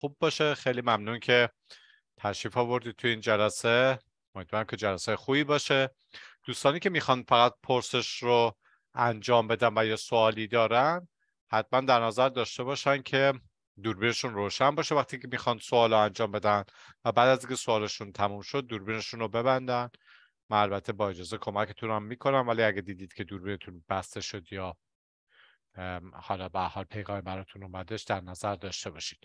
خوب باشه خیلی ممنون که تشریف آوردید تو این جلسه امیدوارم که جلسه خوبی باشه دوستانی که میخوان فقط پرسش رو انجام بدن و یا سوالی دارن حتما در نظر داشته باشن که دوربینشون روشن باشه وقتی که میخوان سوال رو انجام بدن و بعد از اینکه سوالشون تموم شد دوربینشون رو ببندن من البته با اجازه کمکتون هم میکنم ولی اگه دیدید که دوربینتون بسته شد یا حالا به حال پیغام براتون اومدش در نظر داشته باشید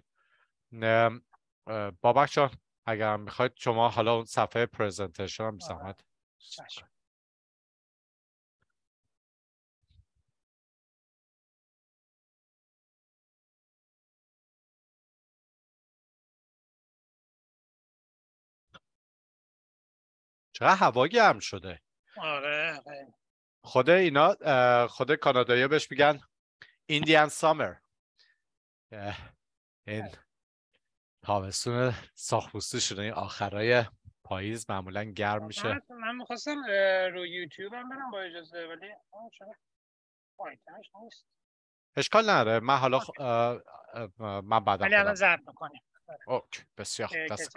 بابک جان اگر میخواید شما حالا اون صفحه پریزنتیشن هم زحمت آره. چقدر هوا گرم شده آره, آره. خود اینا خود کانادایی بهش میگن ایندیان سامر این آره. تابستون ساخپوستی شده این آخرای پاییز معمولا گرم میشه من میخواستم رو یوتیوب هم برم با اجازه ولی نیست اشکال نره من حالا خ... من بعد ولی الان آره. بسیار دست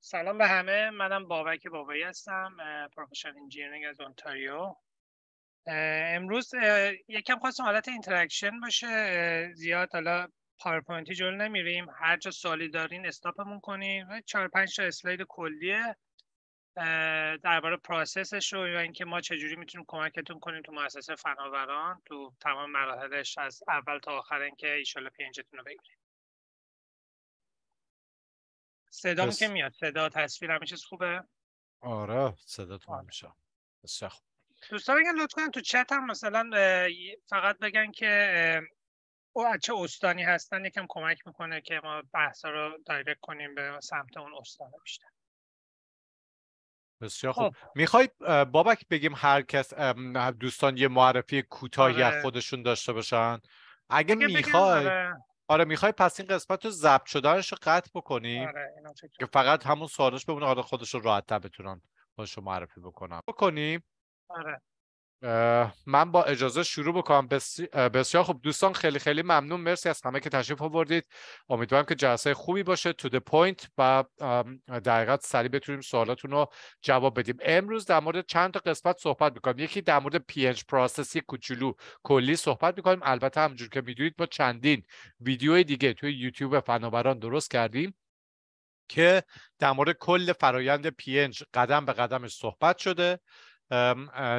سلام به همه منم بابک بابایی هستم پروفیشن انجینیرینگ از اونتاریو امروز یکم خواستم حالت اینتراکشن باشه زیاد حالا پاورپوینتی جلو نمیریم هر جا سوالی دارین استاپمون کنین چهار پنج تا اسلاید کلیه درباره پروسسش و اینکه ما چجوری میتونیم کمکتون کنیم تو مؤسسه فناوران تو تمام مراحلش از اول تا آخر اینکه شاءالله پینجتون رو بگیریم صدا که میاد صدا تصویر همه چیز خوبه آره صدا تو میشه بسیار خوب دوستان اگر لطف کنن تو چت هم مثلا فقط بگن که او چه استانی هستن یکم کمک میکنه که ما بحثا رو دایرکت کنیم به سمت اون استان بیشتر بسیار خوب خب. میخوای بابک بگیم هر کس دوستان یه معرفی کوتاهی از آره. خودشون داشته باشن اگه میخوای آره, آره، میخوای پس این قسمت رو ضبط شدنش رو قطع بکنیم آره، که فقط همون سوالش بمونه آره خودش رو راحت بتونن خودش رو معرفی بکنم بکنیم آره من با اجازه شروع بکنم بسیار خوب دوستان خیلی خیلی ممنون مرسی از همه که تشریف آوردید امیدوارم که جلسه خوبی باشه تو د پوینت و در سریع بتونیم سوالاتون رو جواب بدیم امروز در مورد چند تا قسمت صحبت میکنم. یکی در مورد پینج پروسسی کوچولو کلی صحبت میکنیم البته همجور که میدونید با چندین ویدیوی دیگه توی یوتیوب فناوران درست کردیم که در مورد کل فرایند پی قدم به قدمش صحبت شده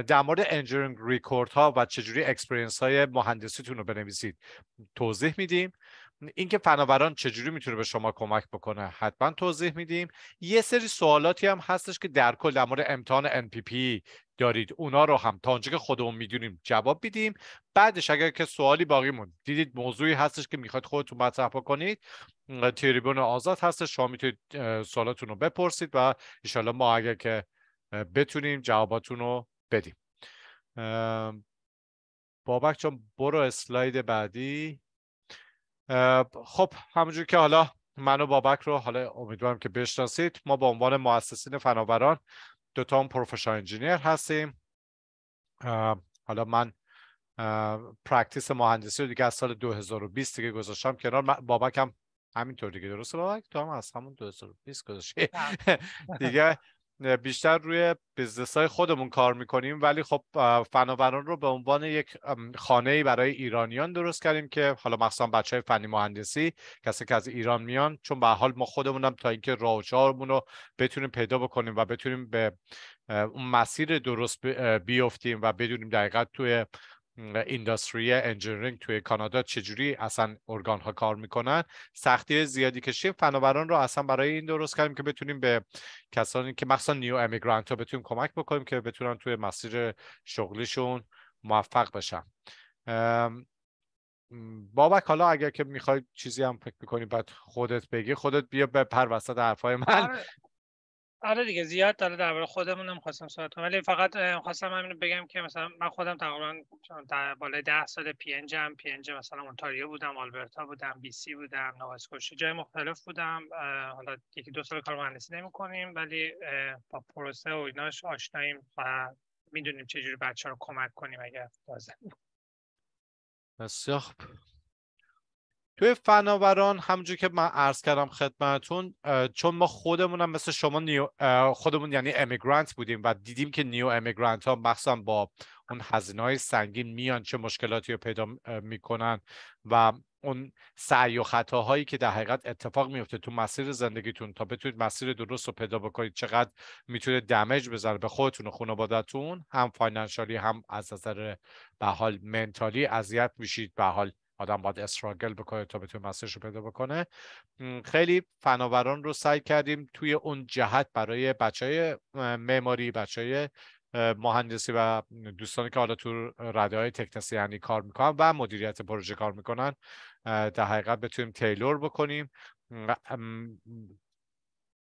در مورد انجینیرینگ ریکورد ها و چجوری اکسپرینس های مهندسیتون رو بنویسید توضیح میدیم اینکه فناوران چجوری میتونه به شما کمک بکنه حتما توضیح میدیم یه سری سوالاتی هم هستش که در کل در مورد امتحان NPP دارید اونا رو هم تا اونجا که خودمون میدونیم جواب میدیم بعدش اگر که سوالی باقی دیدید موضوعی هستش که میخواید خودتون مطرح بکنید تریبون آزاد هستش شما میتونید سوالاتون رو بپرسید و انشالله ما اگر که بتونیم جواباتون رو بدیم بابک چون برو اسلاید بعدی خب همونجور که حالا من و بابک رو حالا امیدوارم که بشناسید ما به عنوان مؤسسین فناوران دوتا هم پروفشنال انجینیر هستیم حالا من پرکتیس مهندسی رو دیگه از سال 2020 دیگه گذاشتم کنار بابک هم همینطور دیگه درسته بابک تو هم از همون 2020 گذاشتی بله. دیگه بیشتر روی بزنس های خودمون کار میکنیم ولی خب فناوران رو به عنوان یک خانه ای برای ایرانیان درست کردیم که حالا مخصوصا بچه های فنی مهندسی کسی که از ایران میان چون به حال ما خودمونم تا اینکه راه رو بتونیم پیدا بکنیم و بتونیم به اون مسیر درست بیفتیم و بدونیم دقیقا توی اینداستری انجینیرینگ توی کانادا چجوری اصلا ارگان ها کار میکنن سختی زیادی کشیم فناوران رو اصلا برای این درست کردیم که بتونیم به کسانی که مخصوصا نیو امیگرانت ها بتونیم کمک بکنیم که بتونن توی مسیر شغلیشون موفق بشن بابک حالا اگر که میخوای چیزی هم فکر میکنی بعد خودت بگی خودت بیا به پر وسط حرفای من آره. آره دیگه زیاد داره درباره خودمون خواستم صحبت کنم ولی فقط خواستم همین بگم که مثلا من خودم تقریبا در بالای ده سال پی جم پی جم مثلا اونتاریو بودم آلبرتا بودم بی سی بودم نواسکوشی جای مختلف بودم حالا یکی دو سال کار مهندسی نمی کنیم ولی با پروسه و ایناش آشناییم و میدونیم چجوری بچه رو کمک کنیم اگر لازم بسیار توی فناوران همونجور که من عرض کردم خدمتون چون ما هم مثل شما نیو خودمون یعنی امیگرانت بودیم و دیدیم که نیو امیگرانت ها مخصوصا با اون هزینه های سنگین میان چه مشکلاتی رو پیدا میکنن و اون سعی و خطاهایی که در حقیقت اتفاق میفته تو مسیر زندگیتون تا بتونید مسیر درست رو پیدا بکنید چقدر میتونه دمج بزنه به خودتون و خانوادتون هم فاینانشالی هم از نظر به حال منتالی اذیت میشید به حال آدم باید استراگل بکنه تا بتونه مسیرش رو پیدا بکنه خیلی فناوران رو سعی کردیم توی اون جهت برای بچه های معماری بچه های مهندسی و دوستانی که حالا تو رده های تکنسیانی کار میکنن و مدیریت پروژه کار میکنن در حقیقت بتونیم تیلور بکنیم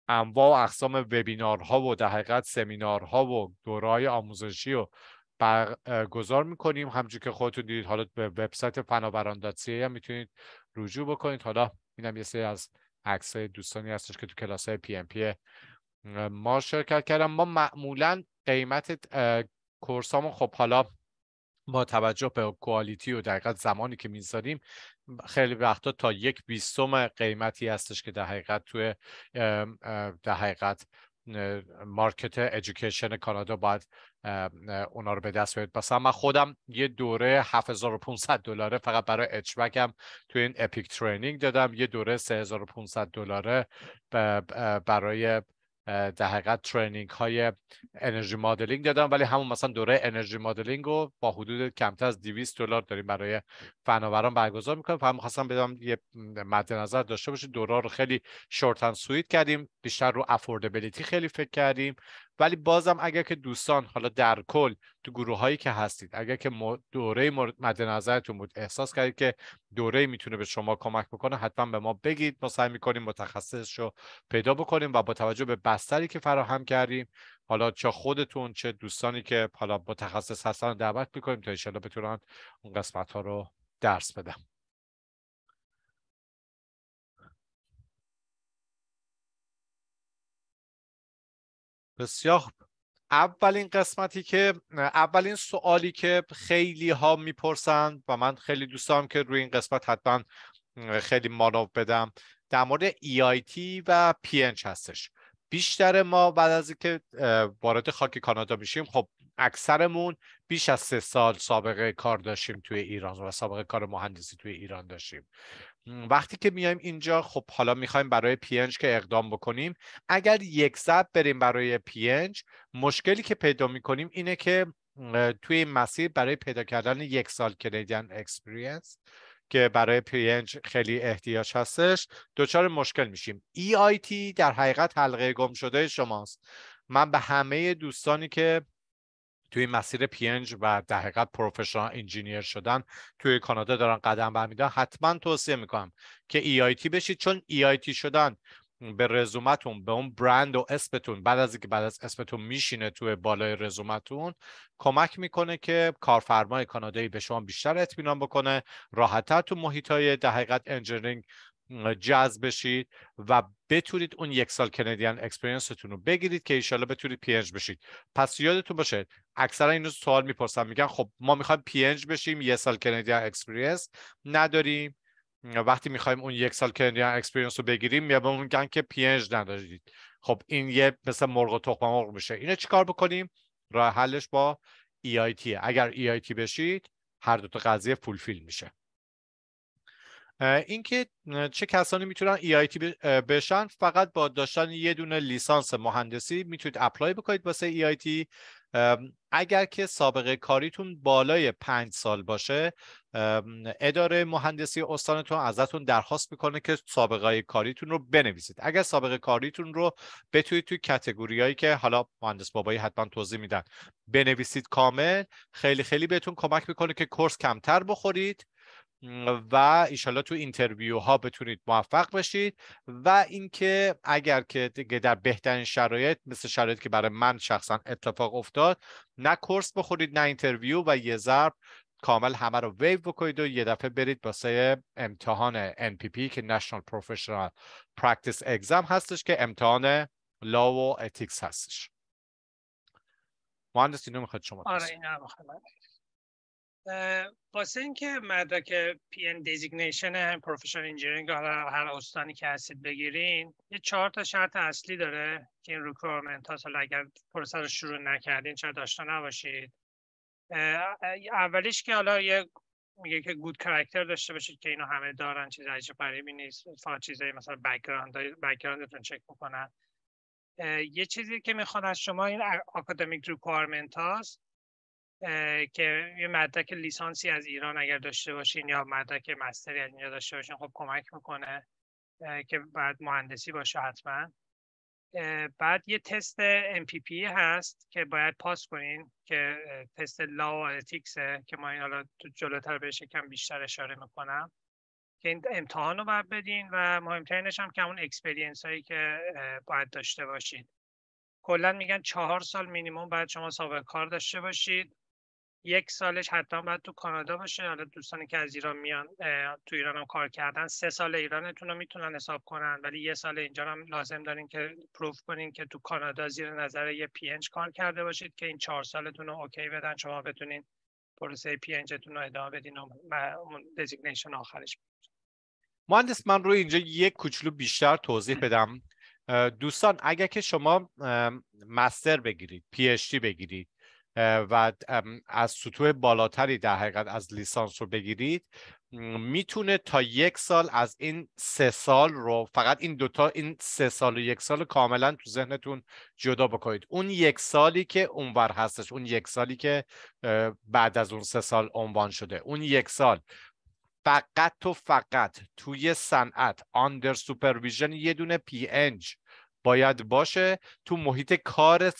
انواع و اقسام وبینارها و در حقیقت سمینارها و دورهای آموزشی و برگزار میکنیم همچون که خودتون دیدید حالا به وبسایت فناوران هم میتونید رجوع بکنید حالا اینم یه سری از عکس دوستانی هستش که تو کلاس های پی ام پی ما شرکت کردم ما معمولا قیمت کورسامون خب حالا با توجه به کوالیتی و در زمانی که میذاریم خیلی وقتا تا یک بیستم قیمتی هستش که در حقیقت توی در حقیقت مارکت ادویکیشن کانادا باید اونا رو به دست بیارید پس من خودم یه دوره 7500 دلاره فقط برای اچ هم تو این اپیک ترینینگ دادم یه دوره 3500 دلاره برای در حقیقت ترنینگ های انرژی مدلینگ دادم ولی همون مثلا دوره انرژی مدلینگ رو با حدود کمتر از 200 دلار داریم برای فناوران برگزار میکنیم فهم خواستم بدم یه مد نظر داشته باشید دوره رو خیلی شورت سویت کردیم بیشتر رو افوردبلیتی خیلی فکر کردیم ولی بازم اگر که دوستان حالا در کل تو گروه هایی که هستید اگر که دوره مد نظرتون بود احساس کردید که دوره میتونه به شما کمک بکنه حتما به ما بگید ما سعی میکنیم متخصصش رو پیدا بکنیم و با توجه به بستری که فراهم کردیم حالا چه خودتون چه دوستانی که حالا متخصص هستن دعوت میکنیم تا ان بتونن اون قسمت ها رو درس بدم بسیار اولین قسمتی که اولین سوالی که خیلی ها میپرسن و من خیلی دوست دارم که روی این قسمت حتما خیلی مانو بدم در مورد EIT و انچ هستش بیشتر ما بعد از اینکه وارد خاک کانادا میشیم خب اکثرمون بیش از سه سال سابقه کار داشتیم توی ایران و سابقه کار مهندسی توی ایران داشتیم وقتی که میایم اینجا خب حالا میخوایم برای پینج که اقدام بکنیم اگر یک زب بریم برای پینج مشکلی که پیدا میکنیم اینه که توی این مسیر برای پیدا کردن یک سال کنیدین اکسپریانس که برای پینج خیلی احتیاج هستش دچار مشکل میشیم ای آی تی در حقیقت حلقه گم شده شماست من به همه دوستانی که توی مسیر پینج و در حقیقت پروفشنال انجینیر شدن توی کانادا دارن قدم برمیدن حتما توصیه میکنم که EIT بشید چون EIT شدن به رزومتون به اون برند و اسمتون بعد از اینکه بعد از اسمتون میشینه توی بالای رزومتون کمک میکنه که کارفرمای کانادایی به شما بیشتر اطمینان بکنه راحتتر تو محیط های در حقیقت جذب بشید و بتونید اون یک سال کندیان اکسپریانستون رو بگیرید که ایشالا بتونید پینج بشید پس یادتون باشه اکثرا اینو سوال میپرسن میگن خب ما میخوایم پینج بشیم یک سال کندیان اکسپریانس نداریم وقتی میخوایم اون یک سال کندیان اکسپریانس رو بگیریم یا میگن که پینج ندارید خب این یه مثل مرغ و تخم مرغ میشه اینو چیکار بکنیم راه حلش با EIT اگر EIT بشید هر دو تا قضیه فولفیل میشه اینکه چه کسانی میتونن EIT بشن فقط با داشتن یه دونه لیسانس مهندسی میتونید اپلای بکنید واسه EIT اگر که سابقه کاریتون بالای پنج سال باشه اداره مهندسی استانتون ازتون درخواست میکنه که سابقه کاریتون رو بنویسید اگر سابقه کاریتون رو بتونید توی کتگوری هایی که حالا مهندس بابایی حتما توضیح میدن بنویسید کامل خیلی خیلی بهتون کمک میکنه که کورس کمتر بخورید و ایشالله تو اینترویو ها بتونید موفق بشید و اینکه اگر که در بهترین شرایط مثل شرایطی که برای من شخصا اتفاق افتاد نه کورس بخورید نه اینترویو و یه ضرب کامل همه رو ویو بکنید و یه دفعه برید واسه امتحان NPP که National Professional Practice Exam هستش که امتحان لا و اتیکس هستش مهندس اینو میخواد شما آره واسه اینکه مدرک پی ان دیزیگنیشن پروفشنال انجینیرینگ حالا هر استانی که هستید بگیرین یه چهار تا شرط اصلی داره که این ریکوایرمنت ها اگر پروسه رو شروع نکردین چرا داشته نباشید اولیش که حالا یه میگه که گود کاراکتر داشته باشید که اینو همه دارن چیز عجیب غریبی نیست فقط چیزایی مثلا بک‌گراند بک‌گراندتون چک میکنن. یه چیزی که میخواد از شما این اکادمیک ریکوایرمنت هاست که یه مدرک لیسانسی از ایران اگر داشته باشین یا مدرک مستری از اینجا داشته باشین خب کمک میکنه که بعد مهندسی باشه حتما بعد یه تست MPP هست که باید پاس کنین که تست لا و اتیکسه که ما این حالا جلوتر بهش کم بیشتر اشاره میکنم که این امتحان رو باید بدین و مهمترینش هم که اون اکسپریانس هایی که باید داشته باشید کلا میگن چهار سال مینیموم باید شما سابقه کار داشته باشید یک سالش حتی باید تو کانادا باشه حالا دوستانی که از ایران میان تو ایران هم کار کردن سه سال ایرانتون رو میتونن حساب کنن ولی یه سال اینجا هم لازم دارین که پروف کنین که تو کانادا زیر نظر یه پی کار کرده باشید که این چهار سالتون رو اوکی بدن شما بتونین پروسه پی انجتون رو ادامه بدین و اون دزیگنیشن آخرش مهندس من روی اینجا یک کوچولو بیشتر توضیح بدم دوستان اگر که شما مستر بگیرید پی بگیرید و از سطوح بالاتری در حقیقت از لیسانس رو بگیرید میتونه تا یک سال از این سه سال رو فقط این دوتا این سه سال و یک سال رو کاملا تو ذهنتون جدا بکنید اون یک سالی که اونور هستش اون یک سالی که بعد از اون سه سال عنوان شده اون یک سال فقط و فقط توی صنعت under supervision یه دونه پی باید باشه تو محیط کار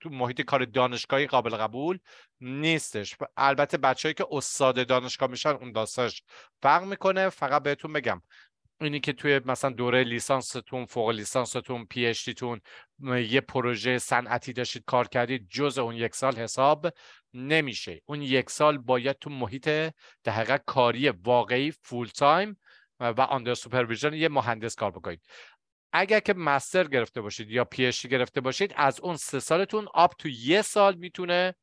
تو محیط کار دانشگاهی قابل قبول نیستش البته بچههایی که استاد دانشگاه میشن اون داستانش فرق میکنه فقط بهتون بگم اینی که توی مثلا دوره لیسانستون فوق لیسانستون پی اچ تون یه پروژه صنعتی داشتید کار کردید جز اون یک سال حساب نمیشه اون یک سال باید تو محیط در کاری واقعی فول تایم و آندر سوپرویژن یه مهندس کار بکنید اگر که مستر گرفته باشید یا پی گرفته باشید از اون سه سالتون آب تو یه سال میتونه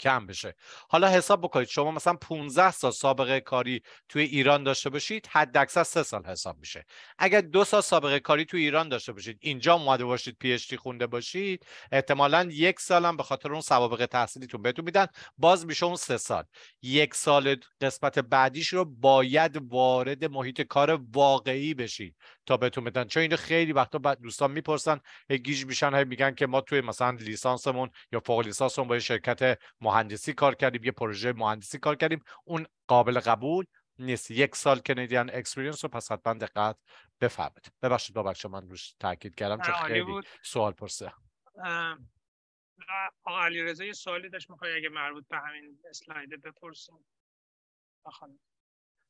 کم بشه حالا حساب بکنید شما مثلا 15 سال سابقه کاری توی ایران داشته باشید حد اکثر سه سال حساب میشه اگر دو سال سابقه کاری توی ایران داشته باشید اینجا اومده باشید پی خونده باشید احتمالا یک سال هم به خاطر اون سوابق تحصیلیتون بهتون میدن باز میشه اون سه سال یک سال قسمت بعدیش رو باید وارد محیط کار واقعی بشید تا بهتون بدن چون اینو خیلی وقتا دوستان میپرسن گیج میشن هی میگن که ما توی مثلا لیسانسمون یا فوق لیسانسمون با یه شرکت مهندسی کار کردیم یه پروژه مهندسی کار کردیم اون قابل قبول نیست یک سال کنیدین اکسپریانس رو پس حتما دقت بفهمید ببخشید بچه من روش تاکید کردم چون خیلی سوال پرسه آقا رزا یه سوالی داشت میخوای اگه مربوط به همین اسلاید بپرسیم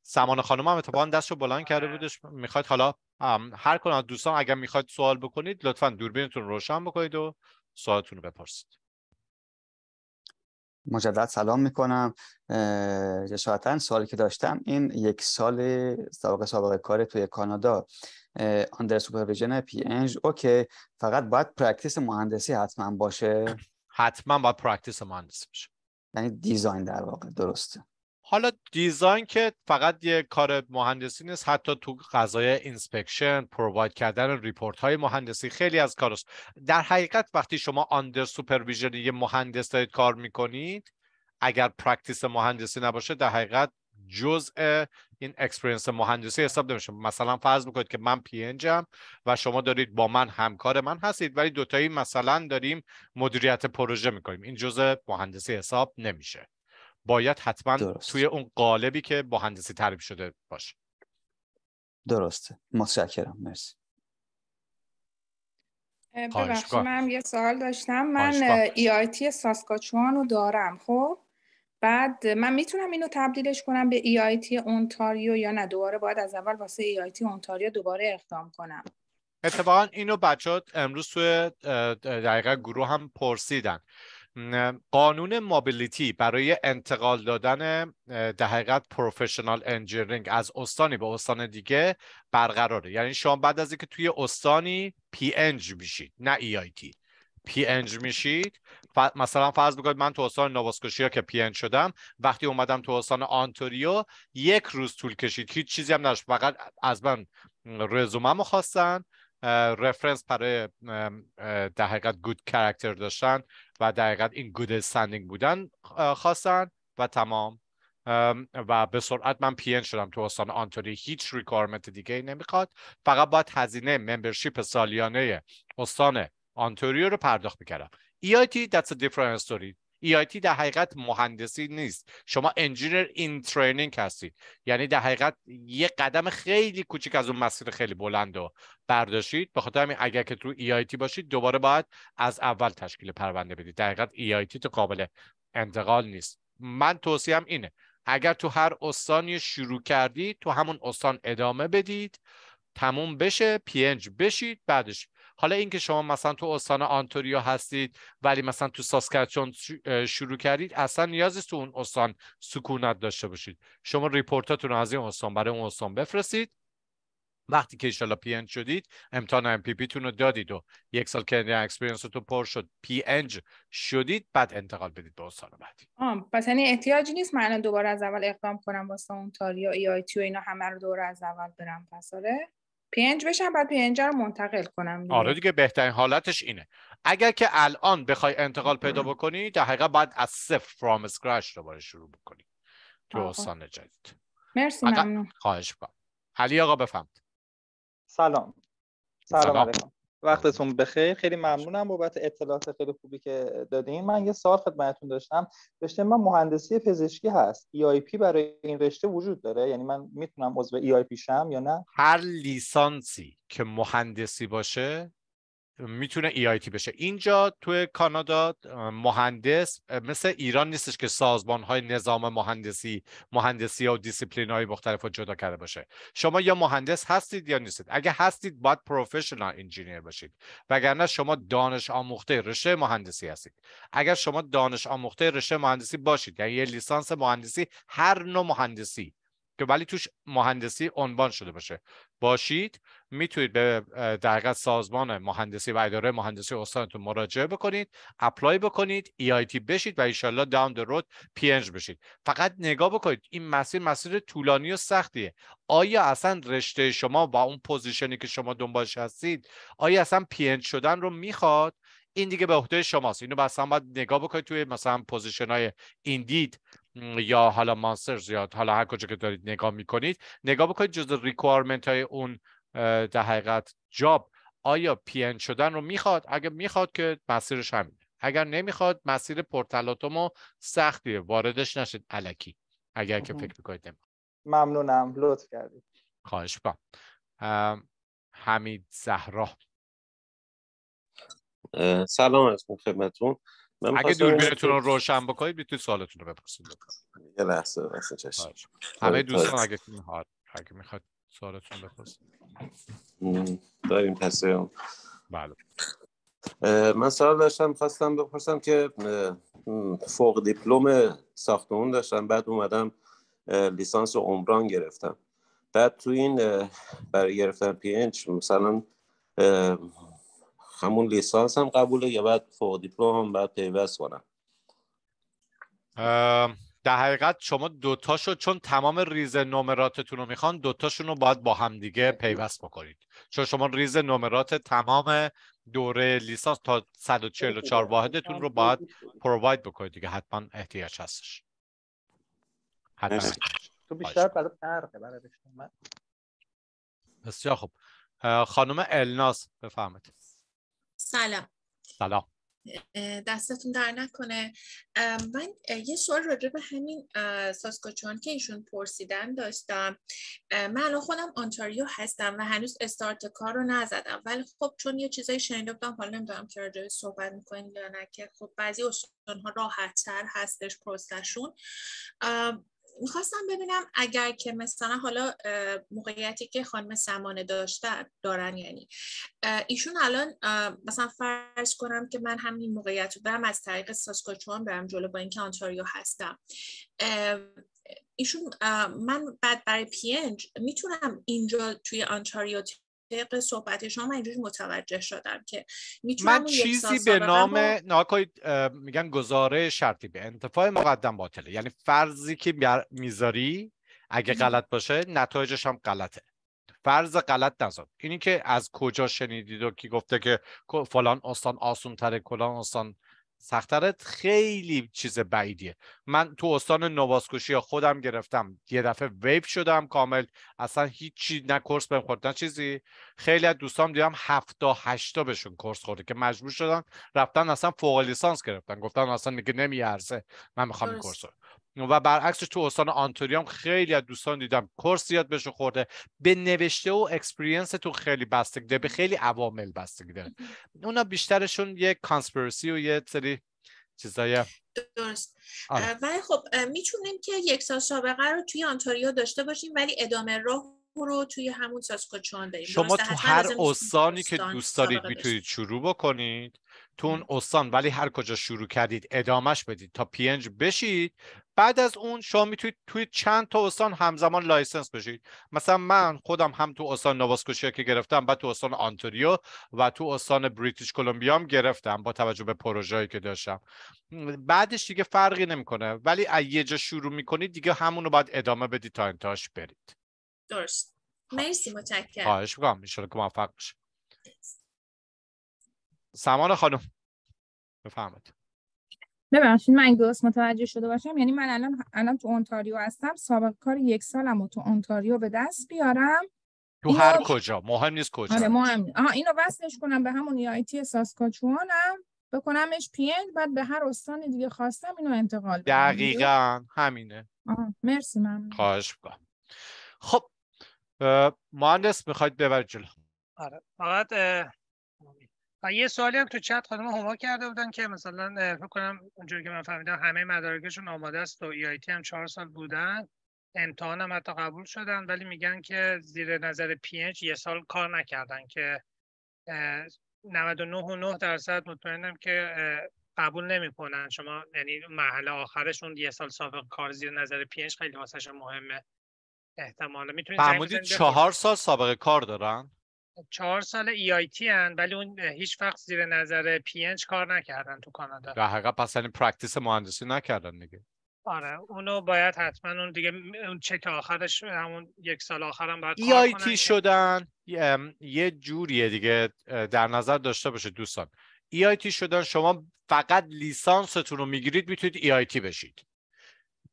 سمان خانم هم اتفاقا دست رو بلند کرده آره. بودش میخواید حالا هر کنان دوستان اگر میخواید سوال بکنید لطفا دوربینتون روشن بکنید و سوالتون رو بپرسید مجدد سلام میکنم جسارتا سوالی که داشتم این یک سال سابقه سابقه کار توی کانادا اندر سوپرویژن پی انج اوکی فقط باید پرکتیس مهندسی حتما باشه حتما باید پرکتیس مهندسی باشه یعنی دیزاین در واقع درسته حالا دیزاین که فقط یه کار مهندسی نیست حتی تو قضای اینسپکشن پروواید کردن ریپورت های مهندسی خیلی از کاراست در حقیقت وقتی شما آندر سوپرویژن یه مهندس دارید کار میکنید اگر پرکتیس مهندسی نباشه در حقیقت جزء این اکسپرینس مهندسی حساب نمیشه مثلا فرض میکنید که من پی انجم و شما دارید با من همکار من هستید ولی دوتایی مثلا داریم مدیریت پروژه میکنیم این جزء مهندسی حساب نمیشه باید حتما توی اون قالبی که با هندسی تعریف شده باشه درسته متشکرم مرسی ببخشید من یه سوال داشتم من EIT ساسکاچوان رو دارم خب بعد من میتونم اینو تبدیلش کنم به EIT اونتاریو یا نه دوباره باید از اول واسه EIT اونتاریو دوباره اقدام کنم اتفاقا اینو بچه ها امروز توی دقیقه گروه هم پرسیدن قانون مابیلیتی برای انتقال دادن در حقیقت پروفشنال انجینیرینگ از استانی به استان دیگه برقراره یعنی شما بعد از اینکه توی استانی پی انج میشید نه ای آی تی پی انج میشید مثلا فرض بکنید من تو استان نواسکوشیا که پی انج شدم وقتی اومدم تو استان آنتوریو یک روز طول کشید هیچ چیزی هم نداشت فقط از من رزومه خواستن رفرنس برای در حقیقت گود کرکتر داشتن و در حقیقت این گود استندینگ بودن خواستن و تمام و به سرعت من پین شدم تو استان آنتونی هیچ ریکوایرمنت دیگه ای نمیخواد فقط باید هزینه ممبرشیپ سالیانه استان آنتوریو رو پرداخت میکردم EIT that's a different story EIT در حقیقت مهندسی نیست شما انجینیر این ترینینگ هستید یعنی در حقیقت یه قدم خیلی کوچیک از اون مسیر خیلی بلند رو برداشتید به همین اگر که تو EIT باشید دوباره باید از اول تشکیل پرونده بدید در حقیقت EIT تو قابل انتقال نیست من توصیهم اینه اگر تو هر استانی شروع کردی تو همون استان ادامه بدید تموم بشه پی بشید بعدش حالا اینکه شما مثلا تو استان آنتوریو هستید ولی مثلا تو ساسکرچون شروع کردید اصلا نیازی تو اون استان سکونت داشته باشید شما ریپورتاتون از این استان برای اون استان بفرستید وقتی که ایشالا پی انج شدید امتحان ام پی پی تون رو دادید و یک سال ک اکسپریانس تو پر شد پی انج شدید بعد انتقال بدید به استان بعدی آه پس یعنی احتیاجی نیست من دوباره از اول اقدام کنم واسه اون ای اینا همه رو دوباره از اول برم پس آره؟ پنج بشم بعد پنج رو منتقل کنم دیگه. آره دیگه بهترین حالتش اینه اگر که الان بخوای انتقال پیدا بکنی در حقیقت بعد از صفر فرام اسکرچ دوباره شروع بکنی تو استان جدید مرسی ممنون خواهش با علی آقا بفهم سلام سلام, سلام. علیکم وقتتون بخیر خیلی ممنونم بابت اطلاعات خیلی خوبی که دادین من یه سوال خدمتتون داشتم رشته من مهندسی پزشکی هست EIP برای این رشته وجود داره یعنی من میتونم عضو EIP شم یا نه هر لیسانسی که مهندسی باشه میتونه تی بشه اینجا توی کانادا مهندس مثل ایران نیستش که سازمان های نظام مهندسی مهندسی و دیسیپلین های مختلف رو جدا کرده باشه شما یا مهندس هستید یا نیستید اگه هستید باید پروفشنال انجینیر باشید وگرنه شما دانش آموخته رشته مهندسی هستید اگر شما دانش آموخته رشته مهندسی باشید یعنی یه لیسانس مهندسی هر نوع مهندسی که ولی توش مهندسی عنوان شده باشه باشید میتونید به در سازمان مهندسی و اداره مهندسی استانتون مراجعه بکنید اپلای بکنید تی بشید و ایشالله داون در رود پینج بشید فقط نگاه بکنید این مسیر مسیر طولانی و سختیه آیا اصلا رشته شما و اون پوزیشنی که شما دنبالش هستید آیا اصلا پینج شدن رو میخواد این دیگه به عهده شماست اینو مثلا باید نگاه بکنید توی مثلا پوزیشن های ایندید یا حالا مانسترز یا حالا هر کجا که دارید نگاه میکنید نگاه بکنید جز ریکوارمنت های اون در حقیقت جاب آیا پی شدن رو میخواد اگر میخواد که مسیرش همینه اگر نمیخواد مسیر پرتلاتوم و سختیه واردش نشید علکی اگر که فکر میکنید ممنونم لطف کردید خواهش با حمید زهرا سلام از خدمتتون من اگه دوربینتون رو روشن بکنید میتونید سوالتون رو بپرسید یه لحظه بس چشم همه دوستان اگه اگه میخواد سوالتون بپرسید داریم پس بله من سوال داشتم خواستم بپرسم که فوق دیپلم ساختمون داشتم بعد اومدم لیسانس عمران گرفتم بعد تو این برای گرفتن پی اینچ مثلا همون لیسانس هم قبوله یا بعد فوق دیپلم هم بعد پیوست کنم در حقیقت شما دوتاشو چون تمام ریز نمراتتون رو میخوان دوتاشون رو باید با هم دیگه پیوست بکنید چون شما ریز نمرات تمام دوره لیسانس تا 144 واحدتون رو باید پروواید بکنید دیگه حتما احتیاج هستش حتما تو بیشتر برای بسیار خوب خانم الناس بفهمید سلام سلام دستتون در نکنه من یه سوال راجع به همین ساسکاچوان که ایشون پرسیدن داشتم من الان خودم آنتاریو هستم و هنوز استارت کار رو نزدم ولی خب چون یه چیزایی شنیده بودم حالا نمیدونم که راجع صحبت میکنین یا نه که خب بعضی استانها راحت‌تر هستش پروسهشون. میخواستم ببینم اگر که مثلا حالا موقعیتی که خانم سمانه داشته دارن یعنی ایشون الان مثلا فرض کنم که من همین موقعیت رو برم از طریق ساسکاچوان برم جلو با اینکه آنتاریو هستم ایشون من بعد برای پینج میتونم اینجا توی آنتاریو طبق صحبت شما اینجوری متوجه شدم که من چیزی به نام با... میگن گزاره شرطی به انتفاع مقدم باطله یعنی فرضی که میذاری اگه غلط باشه نتایجش هم غلطه فرض غلط نزد اینی که از کجا شنیدید و کی گفته که فلان استان آسون تره کلان استان سخترت خیلی چیز بعیدیه من تو استان یا خودم گرفتم یه دفعه ویپ شدم کامل اصلا هیچی نه کورس بهم خورد نه چیزی خیلی از دوستام دیدم هفتا هشتا بهشون کورس خورده که مجبور شدن رفتن اصلا فوق لیسانس گرفتن گفتن اصلا میگه نمیارزه من میخوام این کورس رو و برعکسش تو استان هم خیلی از دوستان دیدم کورس زیاد بهشون خورده به نوشته و اکسپریانس تو خیلی بستگی داره به خیلی عوامل بستگی داره اونا بیشترشون یه کانسپیرسی و یه سری چیزای درست آره. ولی خب میتونیم که یک سال سابقه رو توی آنتاریو داشته باشیم ولی ادامه راه رو توی همون ساسکاچوان بریم شما تو هر استانی که دوست دارید میتونید شروع بکنید تو اون استان ولی هر کجا شروع کردید ادامهش بدید تا پینج بشید بعد از اون شما میتونید توی چند تا استان همزمان لایسنس بشید مثلا من خودم هم تو استان نواسکوشیا که گرفتم بعد تو استان آنتوریو و تو استان بریتیش کلمبیا هم گرفتم با توجه به پروژه‌ای که داشتم بعدش دیگه فرقی نمیکنه ولی یه جا شروع میکنید دیگه همون رو باید ادامه بدید تا انتهاش برید درست خب. مرسی متشکرم خواهش میکنم ان سمان خانم بفهمید ببخشید من درست متوجه شده باشم یعنی من الان الان تو اونتاریو هستم سابقه کار یک سالم و تو اونتاریو به دست بیارم تو هر کجا مهم نیست کجا آره مهم آها اینو وصلش کنم به همون ایتی ساسکاچوانم بکنمش پی بعد به هر استان دیگه خواستم اینو انتقال بدم دقیقا همینه خب، آه. مرسی من. خواهش بکنم خب مهندس میخواید ببر جلو آره فقط یه سوالی هم تو چت خانم هما کرده بودن که مثلا فکر کنم اونجوری که من فهمیدم همه مدارکشون آماده است و ای e هم چهار سال بودن امتحان هم حتی قبول شدن ولی میگن که زیر نظر پینج یه سال کار نکردن که 99 و درصد مطمئنم که قبول نمیکنن شما یعنی مرحله آخرشون یه سال سابق کار زیر نظر پینج خیلی واسه مهمه احتمالا میتونید چهار سال سابقه کار دارن چهار سال ای آی تی هن ولی اون هیچ وقت زیر نظر پی کار نکردن تو کانادا در حقیقت پس این یعنی پرکتیس مهندسی نکردن دیگه آره اونو باید حتما اون دیگه اون چک آخرش همون یک سال آخرم هم باید ای آی تی شدن یه جوریه دیگه در نظر داشته باشه دوستان ای آی تی شدن شما فقط لیسانستون رو میگیرید میتونید ای e آی تی بشید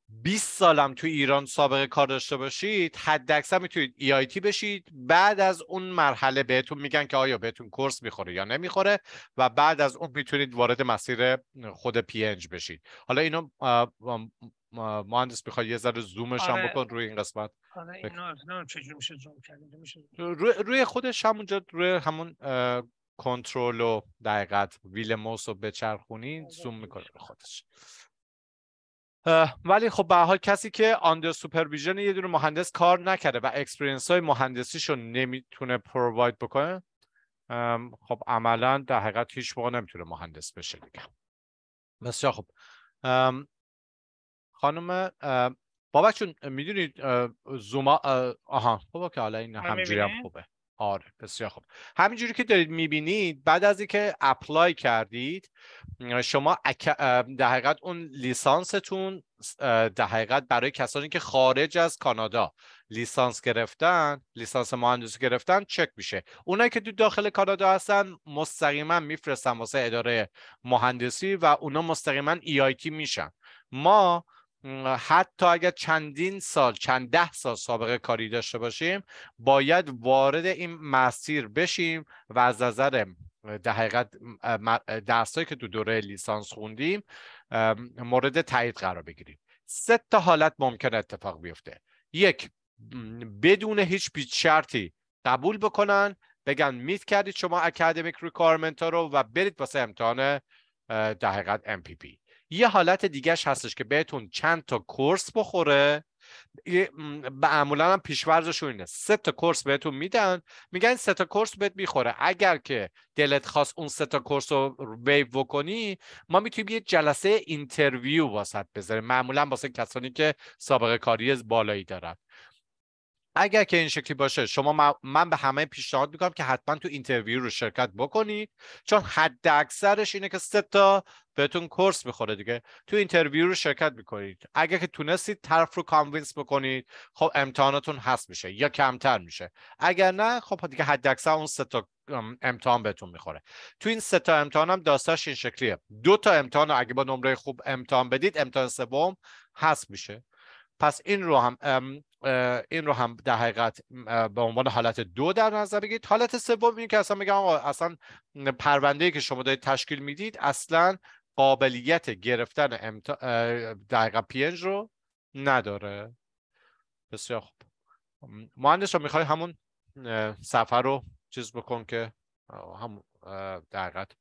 20 سالم تو ایران سابقه کار داشته باشید حد اکثر میتونید ای e آی تی بشید بعد از اون مرحله بهتون میگن که آیا بهتون کورس میخوره یا نمیخوره و بعد از اون میتونید وارد مسیر خود پی انج بشید حالا اینو مهندس میخواد یه ذره زومش هم آره. بکن روی این قسمت آره، اینو روی, خودش خودش همونجا روی همون کنترل و دقیقت ویل موس رو بچرخونید آره، زوم میکنه به خودش ولی خب به حال کسی که آندر سوپرویژن یه دونه مهندس کار نکرده و اکسپرینس های رو نمیتونه پروواید بکنه خب عملا در حقیقت هیچ موقع نمیتونه مهندس بشه دیگه بسیار خب خانم بابا چون میدونید زوما آها خب که حالا این همجوری هم خوبه آره بسیار خوب همینجوری که دارید میبینید بعد از اینکه اپلای کردید شما در حقیقت اون لیسانستون در حقیقت برای کسانی که خارج از کانادا لیسانس گرفتن لیسانس مهندسی گرفتن چک میشه اونایی که تو داخل کانادا هستن مستقیما میفرستن واسه اداره مهندسی و اونا مستقیما EIT میشن ما حتی اگر چندین سال چند ده سال سابقه کاری داشته باشیم باید وارد این مسیر بشیم و از نظر در حقیقت که تو دو دوره لیسانس خوندیم مورد تایید قرار بگیریم سه تا حالت ممکن اتفاق بیفته یک بدون هیچ پیچ شرطی قبول بکنن بگن میت کردید شما اکادمیک ریکارمنت ها رو و برید واسه امتحان در حقیقت MPP یه حالت دیگهش هستش که بهتون چند تا کورس بخوره معمولا هم پیشورزشون اینه سه تا کورس بهتون میدن میگن سه تا کورس بهت میخوره اگر که دلت خواست اون سه تا کورس رو ویو بکنی ما میتونیم یه جلسه اینترویو واسط بذاریم معمولا واسه کسانی که سابقه کاری بالایی دارن اگر که این شکلی باشه شما من به همه پیشنهاد میکنم که حتما تو اینترویو رو شرکت بکنید چون حد اکثرش اینه که سه تا بهتون کورس میخوره دیگه تو اینترویو رو شرکت میکنید اگر که تونستید طرف رو کانوینس بکنید خب امتحاناتون هست میشه یا کمتر میشه اگر نه خب دیگه حد اکثر اون سه تا امتحان بهتون میخوره تو این سه تا امتحان هم داستاش این شکلیه دو تا امتحان اگه با نمره خوب امتحان بدید امتحان سوم هست میشه پس این رو هم این رو هم در حقیقت به عنوان حالت دو در نظر بگیرید حالت سوم این که اصلا میگم اصلا پرونده که شما دارید تشکیل میدید اصلا قابلیت گرفتن امتا... دقیقه پینج رو نداره بسیار خوب مهندس رو میخوای همون سفر رو چیز بکن که هم دقیقت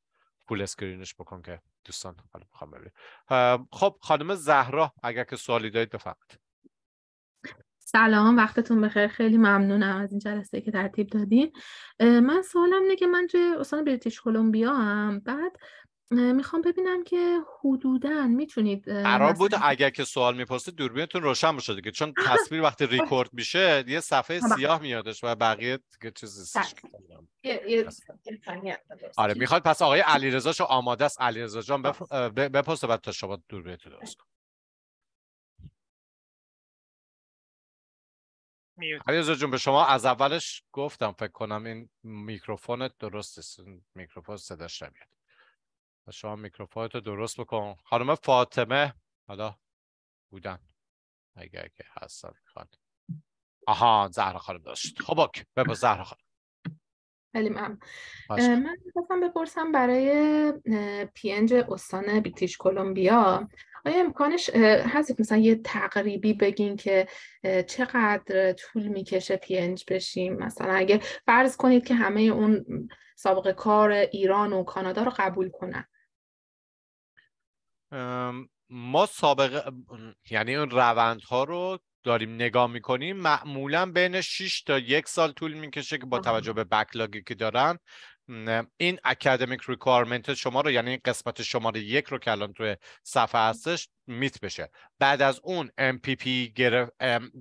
پول اسکرینش بکن که دوستان خب خانم زهرا اگر که سوالی دارید بفرمایید سلام وقتتون بخیر خیلی ممنونم از این جلسه که ترتیب دادین من سوالم اینه که من توی استان بریتیش کلمبیا هم بعد میخوام ببینم که حدودا میتونید قرار بود اگر که سوال میپرسید دوربینتون روشن بشه که چون تصویر وقتی ریکورد میشه یه صفحه خب. سیاه میادش و بقیه دیگه چیزی بله. آره میخواد پس آقای علیرضا شو آماده است علیرضا جان بپرسه بعد تا شما دوربینتون درست علیرضا جون به شما از اولش گفتم فکر کنم این میکروفون درست است میکروفون صداش نمیاد شما میکروفونت رو درست بکن خانم فاطمه حالا بودن اگر که هستن میخواد آها زهر خانم داشت خب اوکی بپس زهر خانم خیلی من میخواستم بپرسم برای پینج استان بیتیش کلمبیا آیا امکانش هست مثلا یه تقریبی بگین که چقدر طول میکشه پینج بشیم مثلا اگه فرض کنید که همه اون سابقه کار ایران و کانادا رو قبول کنن ما سابقه یعنی اون روندها رو داریم نگاه میکنیم معمولا بین 6 تا یک سال طول میکشه که با توجه به بکلاگی که دارن این اکادمیک ریکوایرمنت شما رو یعنی قسمت شماره یک رو که الان توی صفحه هستش میت بشه بعد از اون MPP گرف...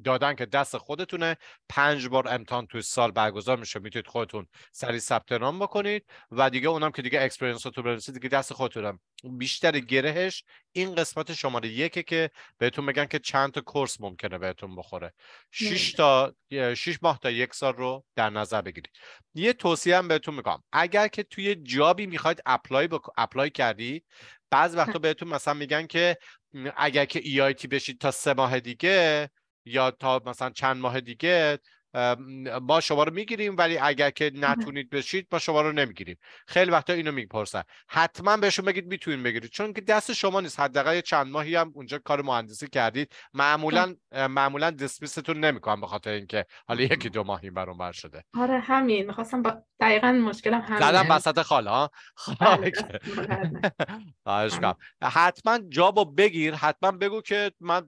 دادن که دست خودتونه پنج بار امتحان توی سال برگزار میشه میتونید خودتون سری ثبت نام بکنید و دیگه اونم که دیگه اکسپرینس تو دیگه دست خودتونه بیشتر گرهش این قسمت شماره یکه که بهتون میگن که چند تا کورس ممکنه بهتون بخوره 6 تا شش ماه تا یک سال رو در نظر بگیرید یه توصیه هم بهتون میگم اگر که توی جابی میخواید اپلای بک... اپلای کردی بعض وقتا بهتون مثلا میگن که اگر که تی بشید تا سه ماه دیگه یا تا مثلا چند ماه دیگه ما شما رو میگیریم ولی اگر که نتونید بشید ما شما رو نمیگیریم خیلی وقتا اینو میپرسن حتما بهشون بگید میتونید بگیرید چون که دست شما نیست حداقل چند ماهی هم اونجا کار مهندسی کردید معمولا معمولا دسمیستون نمیکنم به خاطر اینکه حالا یکی دو ماهی برون بر شده آره همین میخواستم با... دقیقا مشکلم همین زدم وسط خالا بله، حتما جابو بگیر حتما بگو که من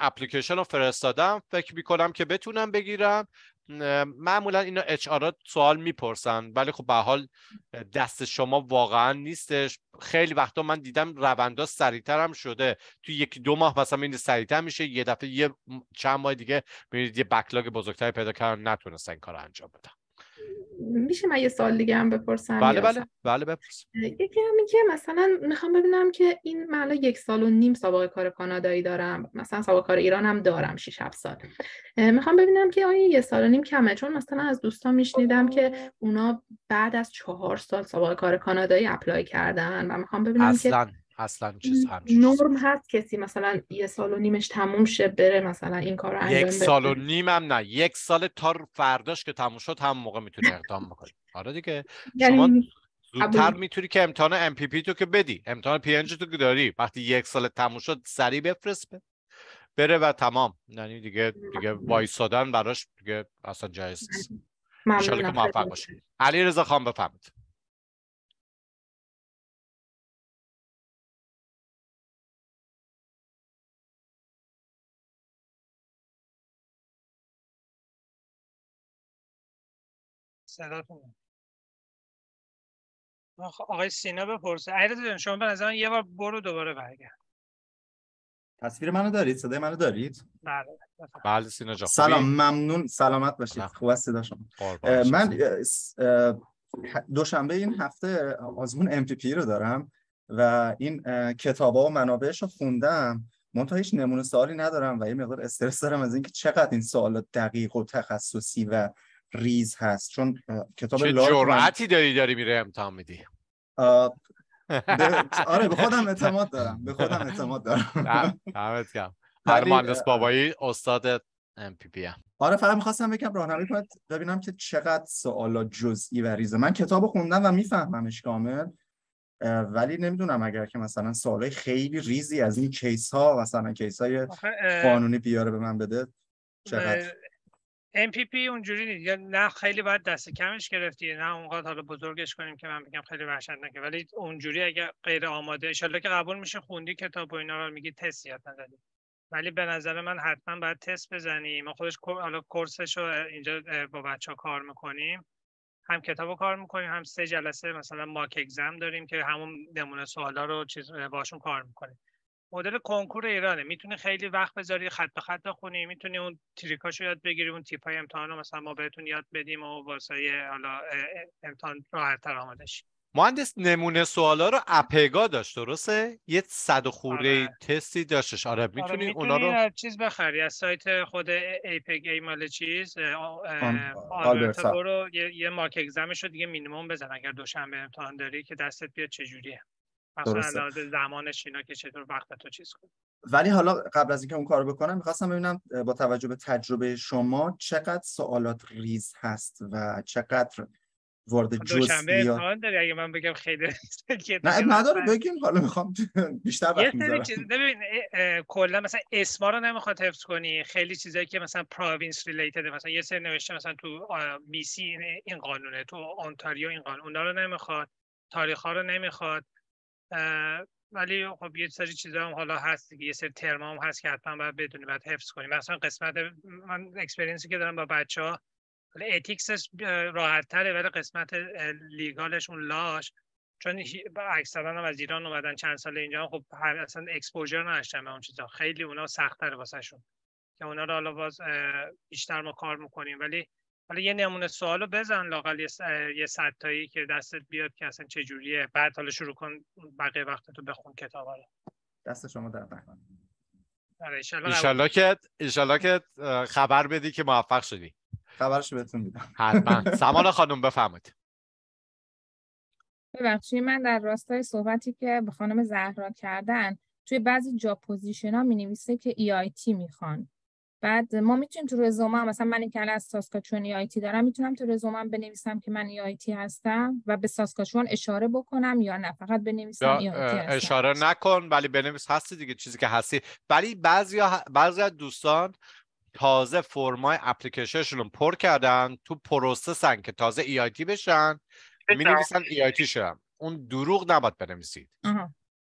اپلیکیشن رو فرستادم فکر میکنم که بتونم بگیرم معمولا اینا اچ آر سوال میپرسن ولی خب به حال دست شما واقعا نیستش خیلی وقتا من دیدم روندا سریعتر هم شده تو یکی دو ماه مثلا این سریعتر میشه یه دفعه یه چند ماه دیگه میبینید یه بکلاگ بزرگتری پیدا کردن نتونستن این کار انجام بدن میشه من یه سال دیگه هم بپرسم بله بله بله بپرس یکی هم که مثلا میخوام ببینم که این من یک سال و نیم سابقه کار کانادایی دارم مثلا سابقه کار ایران هم دارم 6 7 سال میخوام ببینم که آیا یه سال و نیم کمه چون مثلا از دوستان میشنیدم که اونا بعد از چهار سال سابقه کار کانادایی اپلای کردن و میخوام ببینم که اصلا چیز نرم هست کسی مثلا یه سال و نیمش تموم شه بره مثلا این کار انجام یک سال و نیم هم نه یک سال تا فرداش که تموم شد هم موقع میتونی اقدام بکنی آره دیگه یعنی شما زودتر میتونی که امتحان ام پی پی تو که بدی امتحان پی تو که داری وقتی یک سال تموم شد سریع بفرست به بره و تمام یعنی دیگه دیگه وایسادن براش دیگه اصلا جایز نیست که موفق باشی علی رضا خان بفهمید صداتون آقای سینا بپرسه عیرت جان شما به نظر یه بار برو دوباره برگرد تصویر منو دارید صدای منو دارید بله بله سینا جان سلام ممنون سلامت باشید خوب است شما من دوشنبه این هفته آزمون ام رو دارم و این کتابا و منابعش رو خوندم تا هیچ نمونه سوالی ندارم و یه مقدار استرس دارم از اینکه چقدر این سوالات دقیق و تخصصی و ریز هست چون کتاب چه جرعتی داری داری میره امتحان میدی آره به خودم اعتماد دارم به خودم اعتماد دارم دمت گرم دست بابایی استاد ام پی پی آره فقط میخواستم بگم راهنمایی کنم ببینم که چقدر سوالا جزئی و ریزه من کتاب خوندم و میفهممش کامل ولی نمیدونم اگر که مثلا سوالای خیلی ریزی از این کیس ها مثلا کیس های قانونی بیاره به من بده چقدر MPP اونجوری نیست یا نه خیلی باید دست کمش گرفتی نه اونقدر حالا بزرگش کنیم که من بگم خیلی وحشتناکه ولی اونجوری اگر غیر آماده ان که قبول میشه خوندی کتاب و اینا رو میگی تست یاد نداری ولی به نظر من حتما باید تست بزنیم ما خودش حالا کورسش رو اینجا با بچه ها کار میکنیم هم کتاب رو کار میکنیم هم سه جلسه مثلا ماک اگزم داریم که همون نمونه سوالا رو چیز باشون کار میکنیم مدل کنکور ایرانه میتونی خیلی وقت بذاری خط به خط بخونی میتونی اون تریکاشو یاد بگیری اون تیپای امتحان رو مثلا ما بهتون یاد بدیم و واسه حالا امتحان راحت‌تر آمدش مهندس نمونه سوالا رو اپگا داشت درسته یه صد خوره آره. تستی داشتش آره میتونی, آره اونا رو چیز بخری از سایت خود ایپگ ای مال چیز آلبرتا برو یه, یه مارک اگزمش رو دیگه مینیمم بزن اگر دوشنبه امتحان داری که دستت بیاد جوریه. مثلا زمانش اینا که چطور وقت تو چیز کنی ولی حالا قبل از اینکه اون کار بکنم میخواستم ببینم با توجه به تجربه شما چقدر سوالات ریز هست و چقدر وارد خب، جزئیات اگه من بگم خیلی نه نداره بگیم حالا میخوام بیشتر وقت یه کلا مثلا اسما رو نمیخواد حفظ کنی خیلی چیزایی که مثلا پروینس ریلیتد مثلا یه سری نوشته مثلا تو میسی این قانونه تو اونتاریو این قانون اونا رو نمیخواد تاریخ ها رو نمیخواد ولی خب یه سری چیزا هم حالا هست دیگه یه سری ترما هم هست که حتما باید بدونی باید حفظ کنیم. مثلا قسمت من اکسپرینسی که دارم با بچه ها اتیکسش راحت تره ولی قسمت لیگالش اون لاش چون اکثرا هم از ایران اومدن چند سال اینجا خب اصلا اکسپوژر نداشتن به اون چیزا خیلی اونا سخت‌تر شون که اونا رو حالا باز بیشتر ما کار میکنیم ولی حالا یه نمونه سوال رو بزن لاقل یه, س... که دستت بیاد که اصلا چه بعد حالا شروع کن بقیه وقت تو بخون کتاب رو دست شما در نکنه ایشالله آره، که که خبر بدی که موفق شدی خبرش بهتون میدم حتما سمان خانم بفرمایید ببخشید من در راستای صحبتی که به خانم زهرا کردن توی بعضی جا پوزیشن ها می نویسه که EIT میخوان بعد ما میتونیم تو رزومه مثلا من که از ساسکاچون ای آی دارم میتونم تو رزومه بنویسم که من ای آی هستم و به ساسکاچون اشاره بکنم یا نه فقط بنویسم ای آی هستم اشاره نکن ولی بنویس هستی دیگه چیزی که هستی ولی بعضی بعضی دوستان تازه فرمای اپلیکیشنشون رو پر کردن تو پروسسن که تازه ای آی بشن می نویسن ای آی شدم اون دروغ نباید بنویسید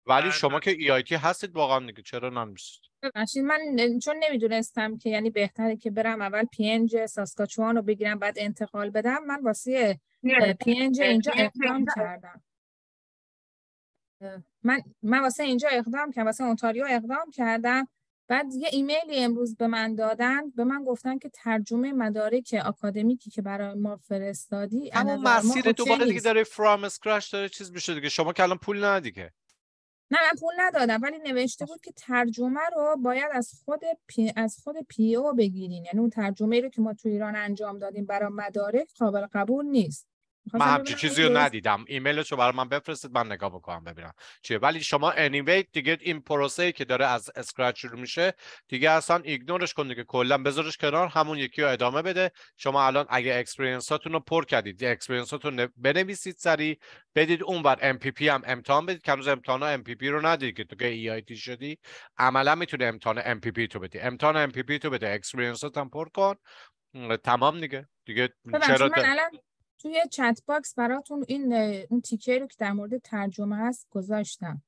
ولی شما که ای آی هستید واقعا دیگه چرا ننویسید ببخشید من چون نمیدونستم که یعنی بهتره که برم اول پینج ساسکاچوان رو بگیرم بعد انتقال بدم من واسه پینج اینجا اقدام کردم من من واسه اینجا اقدام کردم واسه اونتاریو اقدام کردم بعد یه ایمیلی امروز به من دادن به من گفتن که ترجمه مدارک آکادمیکی که برای ما فرستادی همون مسیر دوباره دیگه داره فرام اسکرچ داره چیز میشه دیگه شما که الان پول ندی که نه من پول ندادم ولی نوشته بود که ترجمه رو باید از خود پی... از خود پی او بگیرین یعنی اون ترجمه رو که ما تو ایران انجام دادیم برای مدارک قابل قبول نیست من همچین چیزی رو ندیدم ایمیلش رو برای من بفرستید من نگاه بکنم ببینم چیه ولی شما anyway دیگه این پروسه ای که داره از اسکرچ شروع میشه دیگه اصلا ایگنورش کنید که کلا بذارش کنار همون یکی رو ادامه بده شما الان اگه اکسپریانس رو پر کردید اکسپریانس بنویسید سری بدید اونور ام پی پی هم امتحان بدید که هنوز امتحان ام پی پی رو ندید که تو که ای آی تی شدی عملا میتونه امتحان ام پی پی تو بدی امتحان ام پی پی تو بده اکسپریانس هم پر کن تمام دیگه دیگه چرا توی چت باکس براتون این اون تیکه رو که در مورد ترجمه هست گذاشتم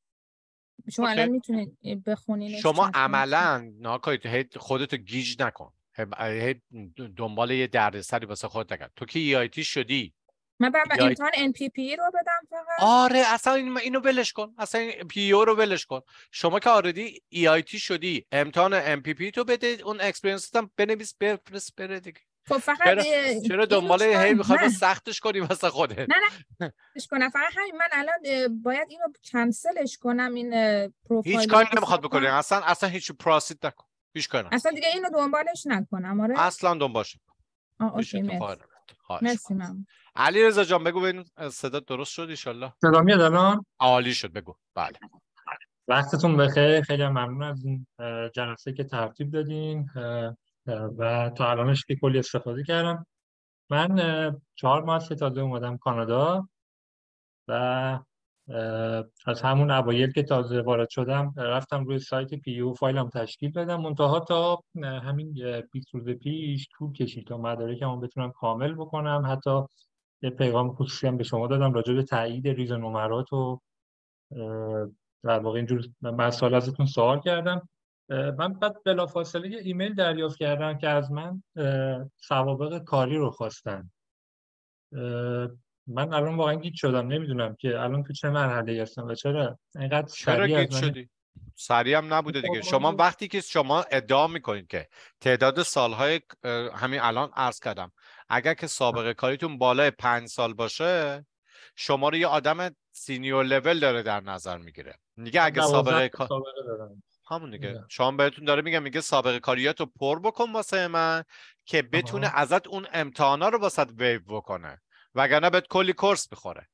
شما الان میتونید بخونین شما عملا خودت خودتو گیج نکن دنبال یه دردسری واسه خودت نکن تو که EIT شدی من برم امتحان پی رو بدم فقط آره اصلا اینو ولش کن اصلا این پی رو ولش کن شما که آردی EIT شدی امتحان پی تو بده اون اکسپریانس هم بنویس بفرست بره دیگه خب فقط چرا, چرا دنبال هی میخوای سختش کنی واسه خودت نه نه فقط همین من الان باید اینو کنسلش کنم این پروفایل هیچ کاری نمیخواد بکنی اصلا اصلا هیچ پراسید نکن هیچ کاری اصلا دیگه اینو دنبالش نکنم آره اصلا دنبالش اوکی مرسی علی رضا جان بگو ببین صدا درست شد ان صدا میاد الان عالی شد بگو بله وقتتون بخیر خیلی ممنون از این جلسه که ترتیب دادین و تا الانش که کلی استفاده کردم من چهار ماه سه تازه اومدم کانادا و از همون اوایل که تازه وارد شدم رفتم روی سایت پی او فایلم تشکیل بدم منتها تا همین 20 روز پیش طول کشید تا مدارکمو بتونم کامل بکنم حتی یه پیغام خصوصی هم به شما دادم راجع به تایید ریز نمرات و در واقع اینجور من ازتون سوال کردم من بعد بلافاصله یه ایمیل دریافت کردم که از من سوابق کاری رو خواستن من الان واقعا گیت شدم نمیدونم که الان تو چه مرحله هستم و چرا اینقدر چرا گیت من... شدی سریع هم نبوده دیگه شما وقتی که شما ادعا میکنید که تعداد سالهای همین الان عرض کردم اگر که سابقه کاریتون بالای پنج سال باشه شما رو یه آدم سینیور لول داره در نظر میگیره میگه اگه سابقه, سابقه دارم. همون دیگه شام بهتون داره میگم میگه سابقه کاریاتو پر بکن واسه من که بتونه ازت اون امتحانا رو واسط ویو بکنه وگرنه بهت کلی کورس میخوره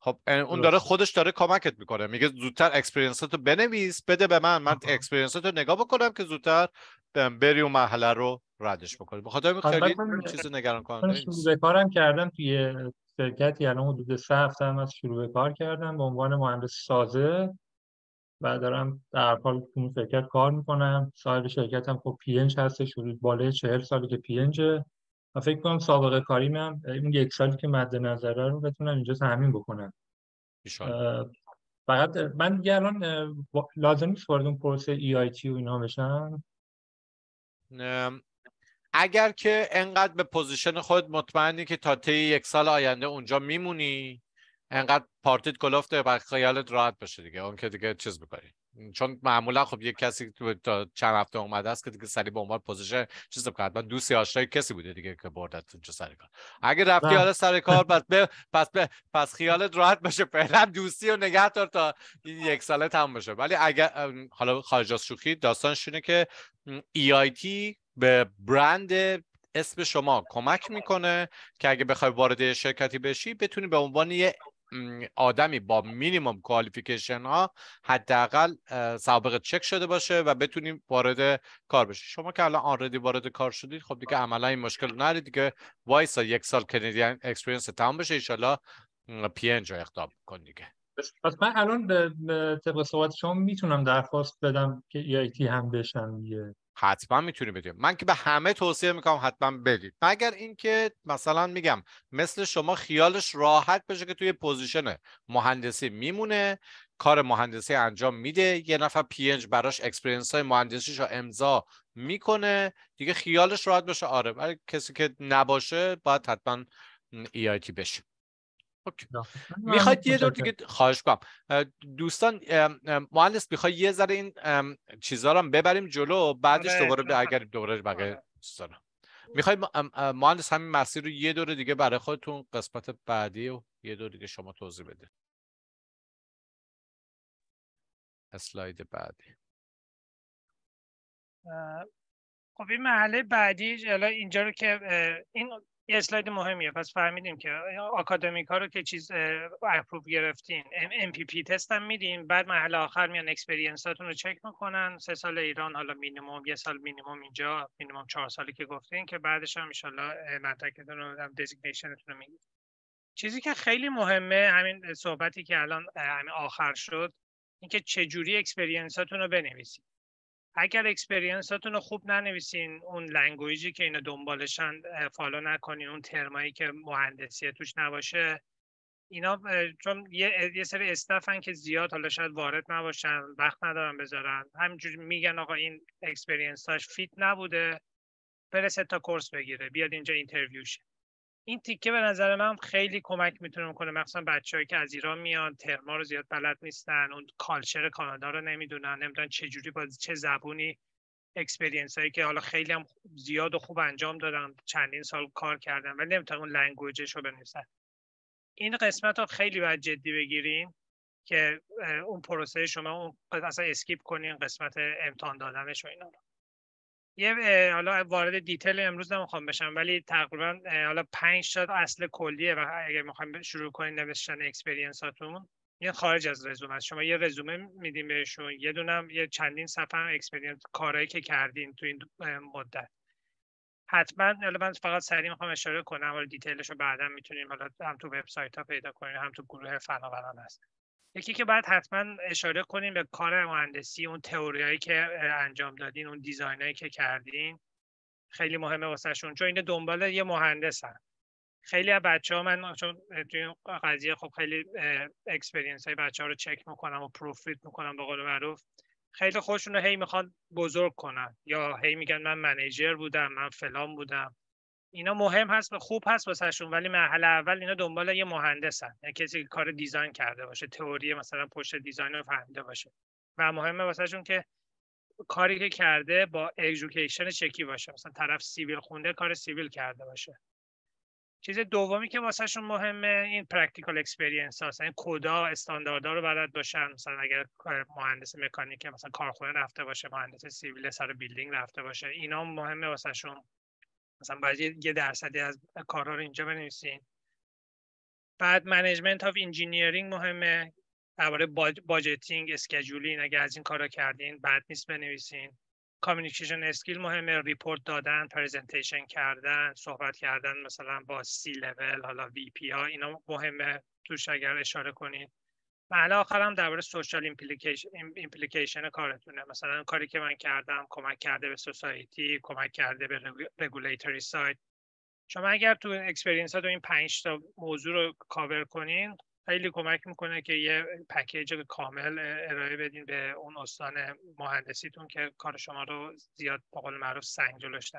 خب اون داره خودش داره کمکت میکنه میگه زودتر اکسپرینسات رو بنویس بده به من من اکسپرینسات رو نگاه بکنم که زودتر بری اون محله رو ردش بکنی بخاطر این خیلی چیز نگران کننده شروع کارم کردم توی شرکتی الان حدود سه هفته از شروع کار کردم به عنوان مهندس سازه و دارم در حال تو شرکت کار میکنم صاحب شرکتم خب پینج هستش حدود بالای چهل سالی که پینجه و فکر کنم سابقه کاریم هم این یک سالی که مد نظره رو بتونم اینجا تامین بکنم فقط من دیگه الان لازم نیست اون پروسه ای آی تی و اینا بشن اگر که انقدر به پوزیشن خود مطمئنی که تا طی یک سال آینده اونجا میمونی انقدر پارتیت کلفته و خیالت راحت بشه دیگه اون که دیگه چیز میکنی چون معمولا خب یه کسی تا چند هفته اومده است که دیگه سری به عنوان پوزیشن چیز من حتما دوستی آشنای کسی بوده دیگه که بردت اونجا سر کار اگه رفتی بله. حالا سر کار پس به پس به پس خیالت راحت بشه. فعلا دوستی و نگه دار تا این یک ساله تموم بشه ولی اگر حالا خارج از شوخی داستان شونه که EIT به برند اسم شما کمک میکنه که اگه بخوای وارد شرکتی بشی بتونی به عنوان یه آدمی با مینیمم کوالیفیکیشن ها حداقل سابقه چک شده باشه و بتونیم وارد کار بشه شما که الان آنردی وارد کار شدید خب دیگه عملا این مشکل نره دیگه وایسا یک سال کنیدین اکسپریانس تمام بشه ایشالا پی انج اقدام کن دیگه پس من الان طبق صحبت شما میتونم درخواست بدم که ای هم بشم یه حتما میتونی بدیم من که به همه توصیه میکنم حتما بدید مگر اینکه مثلا میگم مثل شما خیالش راحت بشه که توی پوزیشن مهندسی میمونه کار مهندسی انجام میده یه نفر پینج براش اکسپرینس های مهندسیش رو امضا میکنه دیگه خیالش راحت بشه آره ولی کسی که نباشه باید حتما تی بشه خب میخواید یه دور دیگه خواهش کنم دوستان مهندس میخواید یه ذره این چیزا رو ببریم جلو بعدش آره، دوباره اگر دوباره بقیه آره. دوستان میخوای مهندس همین مسیر رو یه دور دیگه برای خودتون قسمت بعدی و یه دور دیگه شما توضیح بده اسلاید بعدی خب این محله بعدی اینجا رو که این یه اسلاید مهمیه پس فهمیدیم که آکادمیک ها رو که چیز اپروف گرفتین ام پی پی تست هم میدین بعد مرحله آخر میان اکسپریانس رو چک میکنن سه سال ایران حالا مینیموم یه سال مینیموم اینجا مینیموم چهار سالی که گفتین که بعدش هم ان مدرکتون رو هم رو میگید چیزی که خیلی مهمه همین صحبتی که الان آخر شد اینکه چه جوری اکسپریانساتون رو بنویسید اگر اکسپریانساتون رو خوب ننویسین اون لنگویجی که اینا دنبالشن فالو نکنین اون ترمایی که مهندسی توش نباشه اینا چون یه, یه سری استفن که زیاد حالا شاید وارد نباشن وقت ندارن بذارن همینجور میگن آقا این اکسپریانساش فیت نبوده برسه تا کورس بگیره بیاد اینجا اینترویو شه این تیکه به نظر من خیلی کمک میتونه کنه مخصوصا بچههایی که از ایران میان ترما رو زیاد بلد نیستن اون کالچر کانادا رو نمیدونن نمیدونن چه جوری با چه زبونی اکسپریانس هایی که حالا خیلی هم زیاد و خوب انجام دادن چندین سال کار کردم ولی نمیتونن اون لنگویجش رو بنویسن این قسمت رو خیلی باید جدی بگیریم که اون پروسه شما اون اصلا اسکیپ کنین قسمت امتحان دادنش و اینا یه حالا وارد دیتیل امروز نمیخوام بشم ولی تقریبا حالا پنج تا اصل کلیه و اگر میخوام شروع کنیم نوشتن اکسپریانس هاتون خارج از رزومه است شما یه رزومه میدیم بهشون یه دونم یه چندین صفحه اکسپریانس کارهایی که کردین تو این مدت حتما حالا من فقط سریع میخوام اشاره کنم و دیتیلش رو بعدا میتونیم حالا هم تو وبسایت ها پیدا کنیم هم تو گروه فناوران هست یکی که باید حتما اشاره کنیم به کار مهندسی اون تئوریایی که انجام دادین اون دیزاینایی که کردین خیلی مهمه واسه شون چون این دنبال یه مهندس خیلی از بچه ها من چون توی این قضیه خب خیلی اکسپرینس های بچه ها رو چک میکنم و پروفیت میکنم به قول معروف خیلی خوشون رو هی میخوان بزرگ کنن یا هی میگن من منیجر بودم من فلان بودم اینا مهم هست و خوب هست واسهشون ولی مرحله اول اینا دنبال یه مهندس هست یعنی کسی که کار دیزاین کرده باشه تئوری مثلا پشت دیزاین رو فهمیده باشه و مهمه واسهشون که کاری که کرده با ایژوکیشن چکی باشه مثلا طرف سیویل خونده کار سیویل کرده باشه چیز دومی که واسهشون مهمه این پرکتیکال اکسپریانس هاست این کدا رو بلد باشن مثلا اگر مهندس مکانیک مثلا کارخونه رفته باشه مهندس سیویل سر بیلدینگ رفته باشه اینا مهمه واسهشون مثلا باید یه درصدی از کارها رو اینجا بنویسین بعد منیجمنت آف انجینیرینگ مهمه درباره باجتینگ اسکجولین اگه از این کارا کردین بعد نیست بنویسین کامیونیکیشن اسکیل مهمه ریپورت دادن پرزنتیشن کردن صحبت کردن مثلا با سی لول حالا وی پی ها اینا مهمه توش اگر اشاره کنین. محل بله، هم درباره سوشال ایمپلیکیشن کارتونه مثلا کاری که من کردم کمک کرده به سوسایتی کمک کرده به رگولیتری سایت شما اگر تو اکسپرینس ها تو این پنج تا موضوع رو کاور کنین خیلی کمک میکنه که یه پکیج کامل ارائه بدین به اون استان مهندسیتون که کار شما رو زیاد با قول معروف سنگ جلوش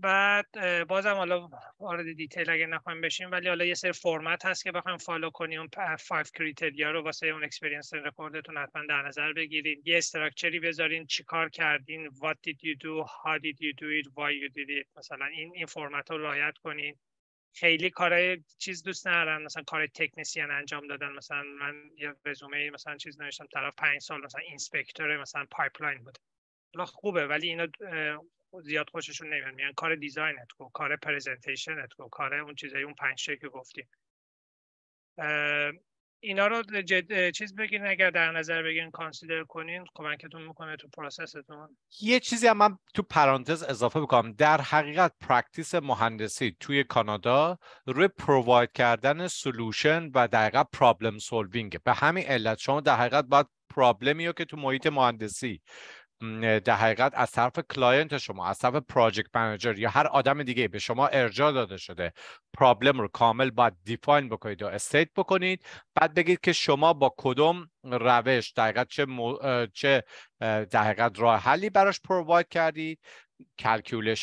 بعد بازم حالا وارد دیتیل اگه نخوایم بشیم ولی حالا یه سری فرمت هست که بخوایم فالو کنیم اون 5 کریتریا رو واسه اون اکسپریانس رکوردتون حتما در نظر بگیرید یه استراکچری بذارین چیکار کردین what did you do how did you do it why you did it مثلا این این فرمت رو رعایت کنین خیلی کارهای چیز دوست ندارن مثلا کار تکنسیان انجام دادن مثلا من یه رزومه مثلا چیز نوشتم طرف 5 سال مثلا اینسپکتور مثلا پایپلاین بود خوبه ولی اینا زیاد خوششون نمیاد میان کار دیزاینت کو کار پرزنتیشنت کو کار اون چیزای اون پنج که گفتیم اینا رو جد... چیز بگیرین اگر در نظر بگین کانسیدر کنین کمکتون میکنه تو پروسستون یه چیزی هم من تو پرانتز اضافه بکنم در حقیقت پرکتیس مهندسی توی کانادا روی پروواید کردن سلوشن و در حقیقت پرابلم سولوینگ به همین علت شما در حقیقت باید پرابلمی رو که تو محیط مهندسی در حقیقت از طرف کلاینت شما از طرف پراجکت منجر یا هر آدم دیگه به شما ارجاع داده شده پرابلم رو کامل باید دیفاین بکنید و استیت بکنید بعد بگید که شما با کدوم روش در حقیقت چه, مو... چه راه حلی براش پروواید کردید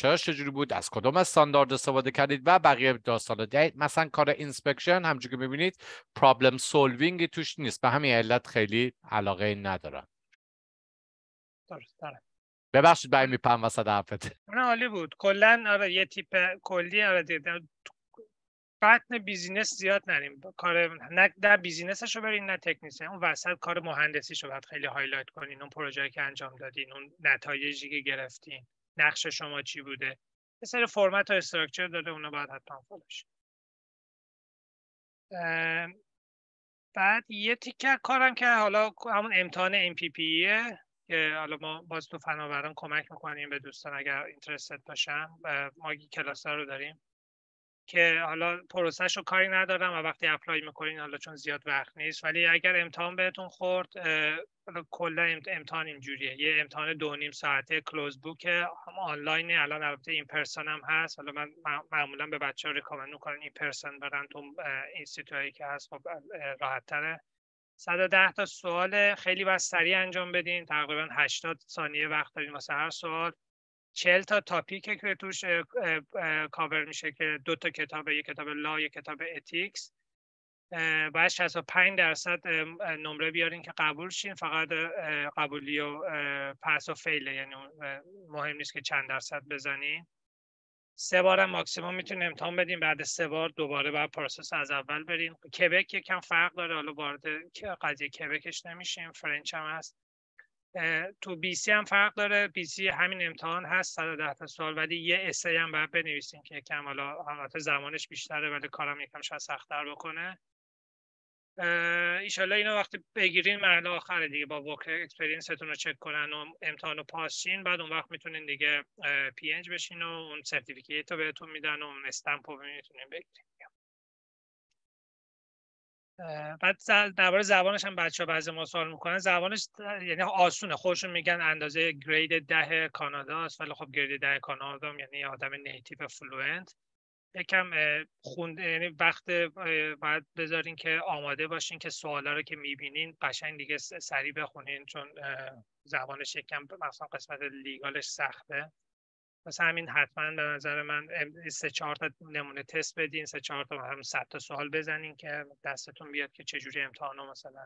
ها چجوری بود از کدوم استاندارد استفاده کردید و بقیه داستان دید مثلا کار اینسپکشن همونجوری که میبینید پرابلم سولوینگ توش نیست به همین علت خیلی علاقه ندارم درست ببخشید برای میپن وسط حرفت نه عالی بود کلا آره یه تیپ کلی آره دیدم بطن بیزینس زیاد نریم کار نه در بیزینسش رو برین نه تکنیسه اون وسط کار مهندسیش رو باید خیلی هایلایت کنین اون پروژه که انجام دادین اون نتایجی که گرفتین نقش شما چی بوده یه سر فرمت و استراکچر داده اونو باید حتما فالوش بعد یه تیکه کارم که حالا همون امتحان پ، که حالا ما باز تو فناوران کمک میکنیم به دوستان اگر اینترستد باشن و ما ها رو داریم که حالا پروسش رو کاری ندارم و وقتی اپلای میکنین حالا چون زیاد وقت نیست ولی اگر امتحان بهتون خورد کلا امتحان اینجوریه یه امتحان دو نیم ساعته کلوز بوک هم آنلاینه الان البته این پرسن هم هست حالا من معمولا به بچه ها ریکامند میکنم این پرسن برن تو این که هست خب راحت 110 تا سوال خیلی و سریع انجام بدین تقریبا 80 ثانیه وقت دارین واسه هر سوال 40 تا تاپیک که توش کاور میشه که دو تا کتاب یک کتاب لا یک کتاب اتیکس باید 65 درصد نمره بیارین که قبول شین فقط قبولی و پس و فیله یعنی مهم نیست که چند درصد بزنین سه هم ماکسیموم میتونیم امتحان بدیم بعد سه بار دوباره بعد پروسس از اول بریم کبک یکم فرق داره حالا وارد قضیه کبکش نمیشیم فرنچ هم هست تو بی سی هم فرق داره بی سی همین امتحان هست 110 تا سوال ولی یه اسی هم باید بنویسیم که یکم حالا البته زمانش بیشتره ولی کارم یکم شاید سخت‌تر بکنه ایشالله اینو وقتی بگیرین مرحله آخر دیگه با وکر اکسپرینستون رو چک کنن و امتحان رو پاسین بعد اون وقت میتونین دیگه پی انج بشین و اون سرتیفیکیت رو بهتون میدن و اون استمپ رو میتونین بگیرین بعد درباره زبانش هم بچه ها بعضی ما سوال میکنن زبانش یعنی آسونه خودشون میگن اندازه گرید ده کانادا است ولی خب گرید ده کانادا هم یعنی آدم نیتیو فلوئنت یکم خوند یعنی وقت باید بذارین که آماده باشین که سوالا رو که میبینین قشنگ دیگه سریع بخونین چون زبانش یکم مثلا قسمت لیگالش سخته پس همین حتما به نظر من سه چهار تا نمونه تست بدین سه چهار تا هم صد تا سوال بزنین که دستتون بیاد که چجوری رو مثلا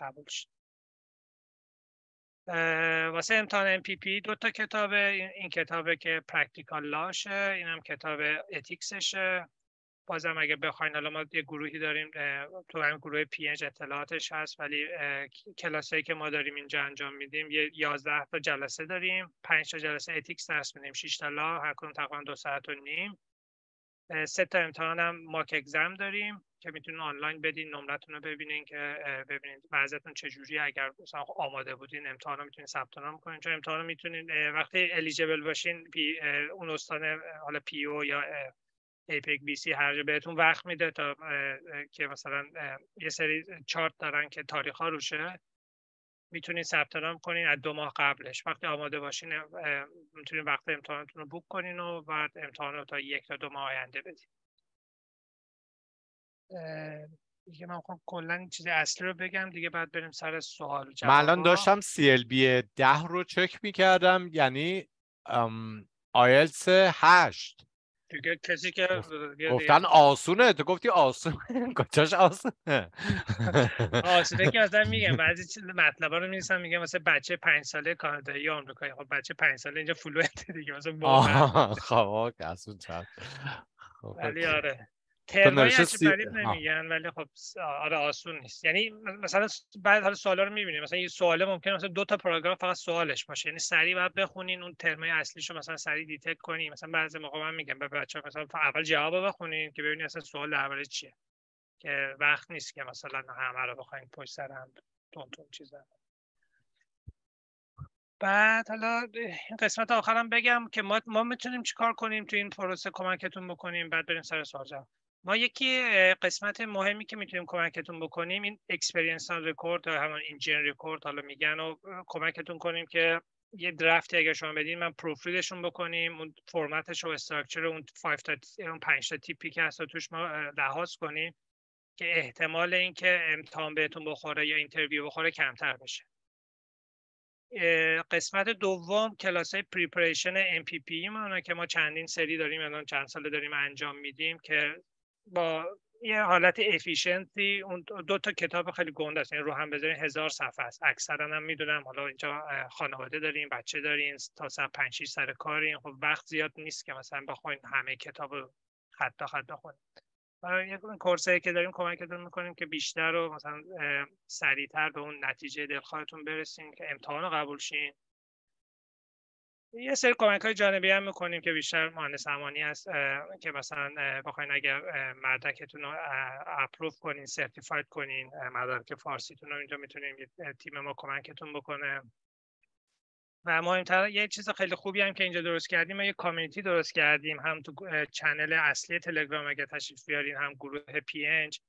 قبول شد واسه امتحان MPP دو تا کتابه این کتابه که پرکتیکال لاشه هم کتاب اتیکسشه بازم اگه بخواین حالا ما یه گروهی داریم تو هم گروه پنج اطلاعاتش هست ولی کلاسایی که ما داریم اینجا انجام میدیم یه یازده تا جلسه داریم 5 تا جلسه اتیکس درس میدیم 6 تا لا هر کدوم تقریبا دو ساعت و نیم سه تا امتحان هم ماک اگزم داریم که میتونین آنلاین بدین نمرتون رو ببینین که ببینین چه چجوری اگر آماده بودین امتحان رو میتونین ثبت نام کنین چون امتحان رو میتونین وقتی الیجبل باشین اون استان حالا پی او یا ایپک بی سی هر جا بهتون وقت میده تا که مثلا یه سری چارت دارن که تاریخ ها روشه میتونین ثبت نام کنین از دو ماه قبلش وقتی آماده باشین میتونین وقت امتحانتون رو بوک کنین و بعد امتحان رو تا یک تا دو ماه آینده بدین دیگه من میخوام کلا چیز اصلی رو بگم دیگه بعد بریم سر سوال من الان داشتم سی ال بی ده رو چک میکردم یعنی آیلتس هشت دیگه کسی که گفتن آسونه تو گفتی آسونه کجاش آسونه آسونه که آدم میگم بعضی مطلبا رو میرسم میگم مثلا بچه پنج ساله کانادایی یا آمریکایی خب بچه پنج ساله اینجا فلوئنت دیگه مثلا خب آسون چند خب، ولی آره ترمایش بریب نمیگن ولی خب آره آسون نیست یعنی مثلا بعد حالا سوال رو میبینیم مثلا یه سوال ممکنه مثلا دو تا پاراگراف فقط سوالش باشه یعنی سریع باید بخونین اون ترمای اصلیش رو مثلا سریع دیتک کنین مثلا بعضی موقع من میگم به ها مثلا اول جواب بخونین که ببینین اصلا سوال درباره چیه که وقت نیست که مثلا همه رو بخواین پشت سر هم تون چیزا بعد حالا این قسمت آخرم بگم که ما ما میتونیم چیکار کنیم تو این پروسه کمکتون بکنیم بعد بریم سر سوال ما یکی قسمت مهمی که میتونیم کمکتون بکنیم این اکسپریانس رکورد یا همون اینجین رکورد حالا میگن و کمکتون کنیم که یه درفتی اگر شما بدین من پروفیلشون بکنیم اون فرمتش و استرکچر اون 5 تا تیپی که هست توش ما لحاظ کنیم که احتمال اینکه امتحان بهتون بخوره یا اینترویو بخوره کمتر بشه قسمت دوم کلاس های پریپریشن MPP پی که ما چندین سری داریم الان چند ساله داریم انجام میدیم که با یه حالت افیشنسی اون دو تا کتاب خیلی گنده است یعنی رو هم بذارین هزار صفحه است اکثرا هم میدونم حالا اینجا خانواده داریم، بچه داریم، تا سر 5 6 سر کارین خب وقت زیاد نیست که مثلا بخواین همه کتاب رو خط تا خط بخونید برای یک کورسایی که داریم کمکتون میکنیم که بیشتر رو مثلا سریعتر به اون نتیجه دلخواهتون برسیم که امتحان رو قبول شین یه سری کمک های جانبی هم میکنیم که بیشتر مهندس امانی هست که مثلا بخواین اگر مدرکتون رو اپروف کنین سرتیفاید کنین مدرک فارسیتون رو اینجا میتونیم تیم ما کمکتون بکنه و مهمتر یه چیز خیلی خوبی هم که اینجا درست کردیم ما یه کامیونیتی درست کردیم هم تو چنل اصلی تلگرام اگر تشریف بیارین هم گروه پی انج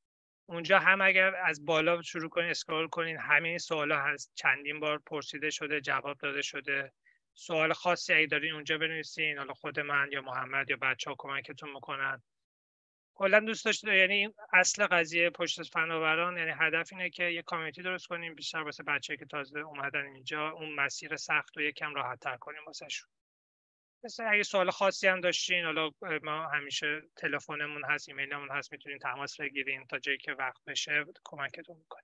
اونجا هم اگر از بالا شروع کنین اسکرول کنین همین سوالا هست چندین بار پرسیده شده جواب داده شده سوال خاصی اگه دارین اونجا بنویسین حالا خود من یا محمد یا بچه ها کمکتون میکنن کلا دوست داشته یعنی اصل قضیه پشت فناوران یعنی هدف اینه که یه کامیتی درست کنیم بیشتر واسه بچه که تازه اومدن اینجا اون مسیر سخت و یکم راحت تر کنیم واسه شون اگه سوال خاصی هم داشتین حالا ما همیشه تلفنمون هست ایمیلمون هست میتونین تماس بگیرین تا جایی که وقت بشه کمکتون میکنیم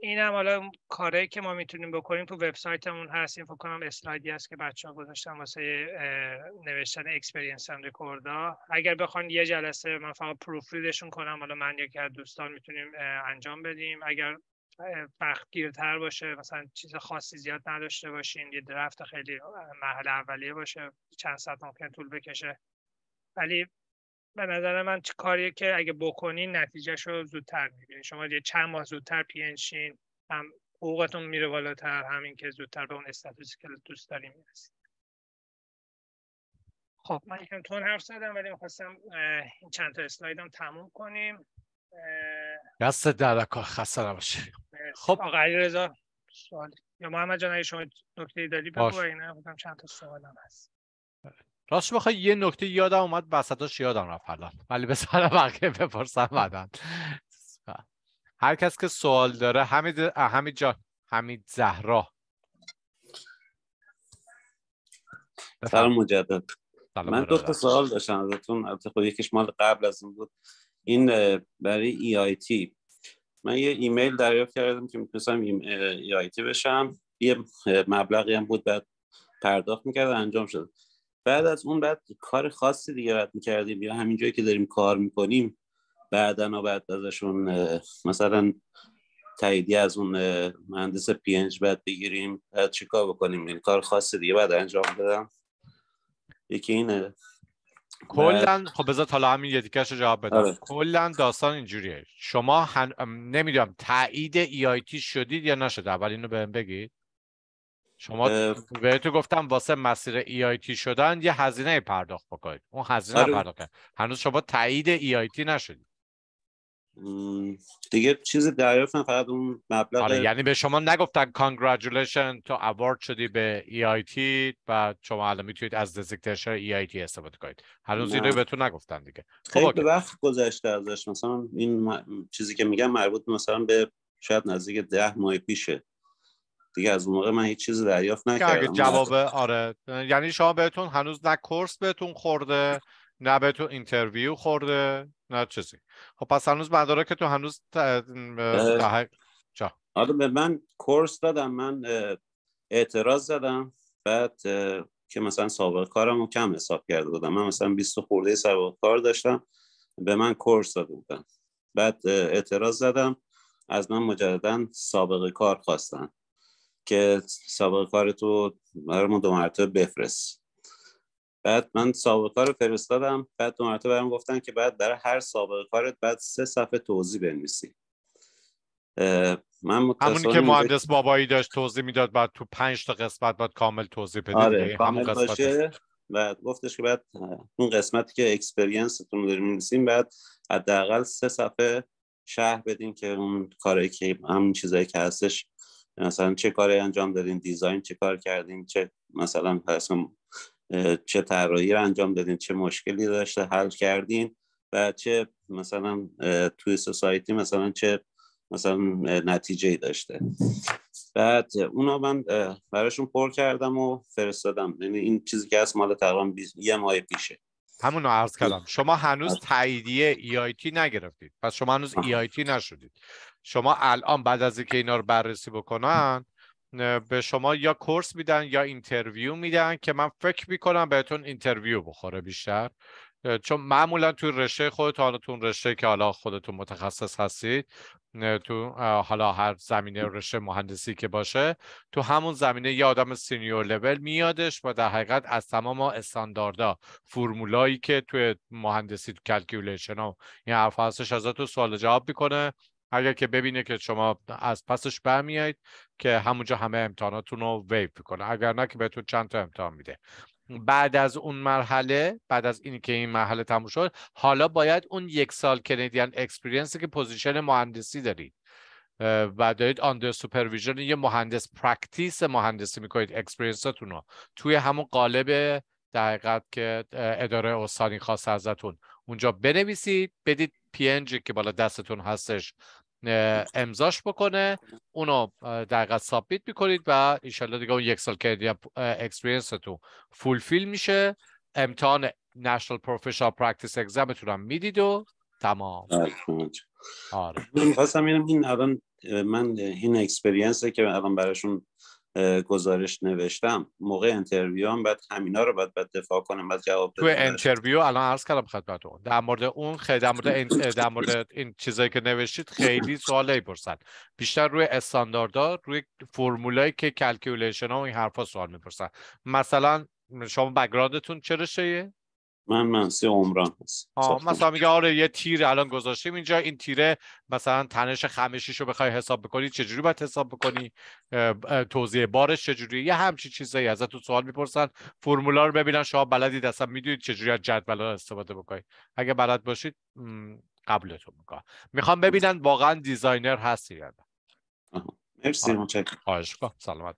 این هم حالا کاری که ما میتونیم بکنیم تو وبسایتمون هست این فکر کنم اسلایدی هست که بچه ها گذاشتن واسه نوشتن اکسپریانس هم رکوردا اگر بخوان یه جلسه من فقط پروفریدشون کنم حالا من یکی از دوستان میتونیم انجام بدیم اگر وقت باشه مثلا چیز خاصی زیاد نداشته باشین یه درفت خیلی محل اولیه باشه چند ساعت ممکن طول بکشه ولی به نظر من کاریه که اگه بکنین نتیجهش رو زودتر میبینی یعنی شما یه چند ماه زودتر پینشین هم حقوقتون میره بالاتر همین که زودتر به اون استاتوسی که دوست داریم میرسید خب من یکم تون حرف زدم ولی میخواستم این چند تا هم تموم کنیم دست در کار خسته نباشه خب آقا علی رضا سوال یا محمد جان اگه شما نکته داری بگو اینا چند تا هم هست راست بخوای یه نکته یادم اومد وسطاش یادم رفت الان ولی به سر بقیه بپرسم بعدا هر کس که سوال داره حمید حمید جان حمید زهرا سلام مجدد من دو تا سوال داشتم ازتون البته خود خب یکیش مال قبل از اون بود این برای ای آی تی من یه ایمیل دریافت کردم که میتونستم ای آی تی e بشم یه مبلغی هم بود بعد پرداخت میکرد انجام شد بعد از اون بعد کار خاصی دیگه بعد میکردیم یا جایی که داریم کار میکنیم بعدا و بعد ازشون مثلا تاییدی از اون مهندس انج بعد بگیریم بعد چیکار بکنیم این یعنی کار خاصی دیگه بعد انجام بدم یکی اینه خب بذار حالا همین یه دیگه جواب بدم آره. کلا داستان اینجوریه شما هن... نمیدونم تایید ای آی تی شدید یا نشد اول اینو بهم بگید شما تو گفتم واسه مسیر ای e آی شدن یه هزینه پرداخت بکنید اون هزینه آره. پرداخت هنوز شما تایید ای e آی نشدید دیگه چیز دریافتن فقط اون مبلغ آره یعنی به شما نگفتن کانگراجولیشن تو اوارد شدی به ای e آی و شما الان میتونید از دزیکتیشن ای آی تی استفاده کنید هنوز اینو به تو نگفتن دیگه خب، خیلی خب وقت گذشته ازش مثلا این چیزی که میگم مربوط مثلا به شاید نزدیک ده ماه پیشه دیگه از اون موقع من هیچ چیزی دریافت نکردم جواب آره یعنی شما بهتون هنوز نه کورس بهتون خورده نه به تو اینترویو خورده نه چیزی خب پس هنوز که تو هنوز آره، به من کورس دادم من اعتراض زدم بعد که مثلا سابقه کارم رو کم حساب کرده بودم من مثلا 20 خورده سابقه کار داشتم به من کورس داده بودم بعد اعتراض زدم از من مجددا سابقه کار خواستن که سابقه کارتو برای دو مرتبه بفرست بعد من سابقه کار رو فرستادم بعد دو مرتبه برام گفتن که بعد برای هر سابقه کارت بعد سه صفحه توضیح بنویسی من همونی که مهندس بابایی داشت توضیح میداد بعد تو پنج تا قسمت بعد کامل توضیح بده آره، همون قسمت باشه گفتش که بعد اون قسمتی که رو داریم بعد حداقل سه صفحه شهر بدین که اون کاری که همون چیزایی که هستش مثلا چه کاری انجام دادین دیزاین چه کار کردین چه مثلا چه طراحی رو انجام دادین چه مشکلی داشته حل کردین و چه مثلا توی سوسایتی مثلا چه مثلا نتیجه داشته بعد اونا من براشون پر کردم و فرستادم یعنی این چیزی که از مال تقریبا یه ماه پیشه همون رو عرض کردم شما هنوز آره. تاییدیه تی نگرفتید پس شما هنوز تی نشدید شما الان بعد از اینکه اینا رو بررسی بکنن به شما یا کورس میدن یا اینترویو میدن که من فکر میکنم بهتون اینترویو بخوره بیشتر چون معمولا تو رشته خود حالا تو رشته که حالا خودتون متخصص هستید تو حالا هر زمینه رشته مهندسی که باشه تو همون زمینه یه آدم سینیور لول میادش و در حقیقت از تمام استانداردا فرمولایی که توی مهندسی تو کلکیولیشن ها این حرف هستش ازتون سوال جواب میکنه اگر که ببینه که شما از پسش برمیایید که همونجا همه امتحاناتون رو ویو میکنه اگر نه که بهتون چند تا امتحان میده بعد از اون مرحله بعد از که این مرحله تموم شد حالا باید اون یک سال کنیدین اکسپریینس که پوزیشن مهندسی دارید و دارید آندر سوپرویژن یه مهندس پرکتیس مهندسی میکنید اکسپریینساتون رو توی همون قالب در که اداره استانی خواست ازتون اونجا بنویسید بدید پی که بالا دستتون هستش امضاش بکنه اونو دقیقا سابمیت میکنید و انشالله دیگه اون یک سال کردی تو فولفیل میشه امتحان نشنال پروفیشنال پرکتیس اگزمتون هم میدید و تمام بله، آره خواستم این الان من این اکسپریانسه که الان براشون گزارش نوشتم موقع انترویو هم بعد همینا رو باید بعد دفاع کنم بعد جواب تو انترویو الان عرض کردم خدمتتون در مورد اون خیلی در مورد این در چیزایی که نوشتید خیلی سوالی میپرسن بیشتر روی استانداردها روی فرمولایی که کلکیولیشن ها و این حرفا سوال میپرسن مثلا شما بگراندتون چه رشته‌ایه من منسی عمران هست مثلا میگه آره یه تیر الان گذاشتیم اینجا این تیره مثلا تنش رو بخوای حساب بکنی چجوری باید حساب بکنی توضیح بارش چجوری یه همچین چیزایی ازتون سوال میپرسن فرمولا رو ببینن شما بلدید اصلا میدونید چجوری از جدول استفاده بکنید اگه بلد باشید قبلتون میکنم میخوام ببینن واقعا دیزاینر هستی یا نه مرسی سلامت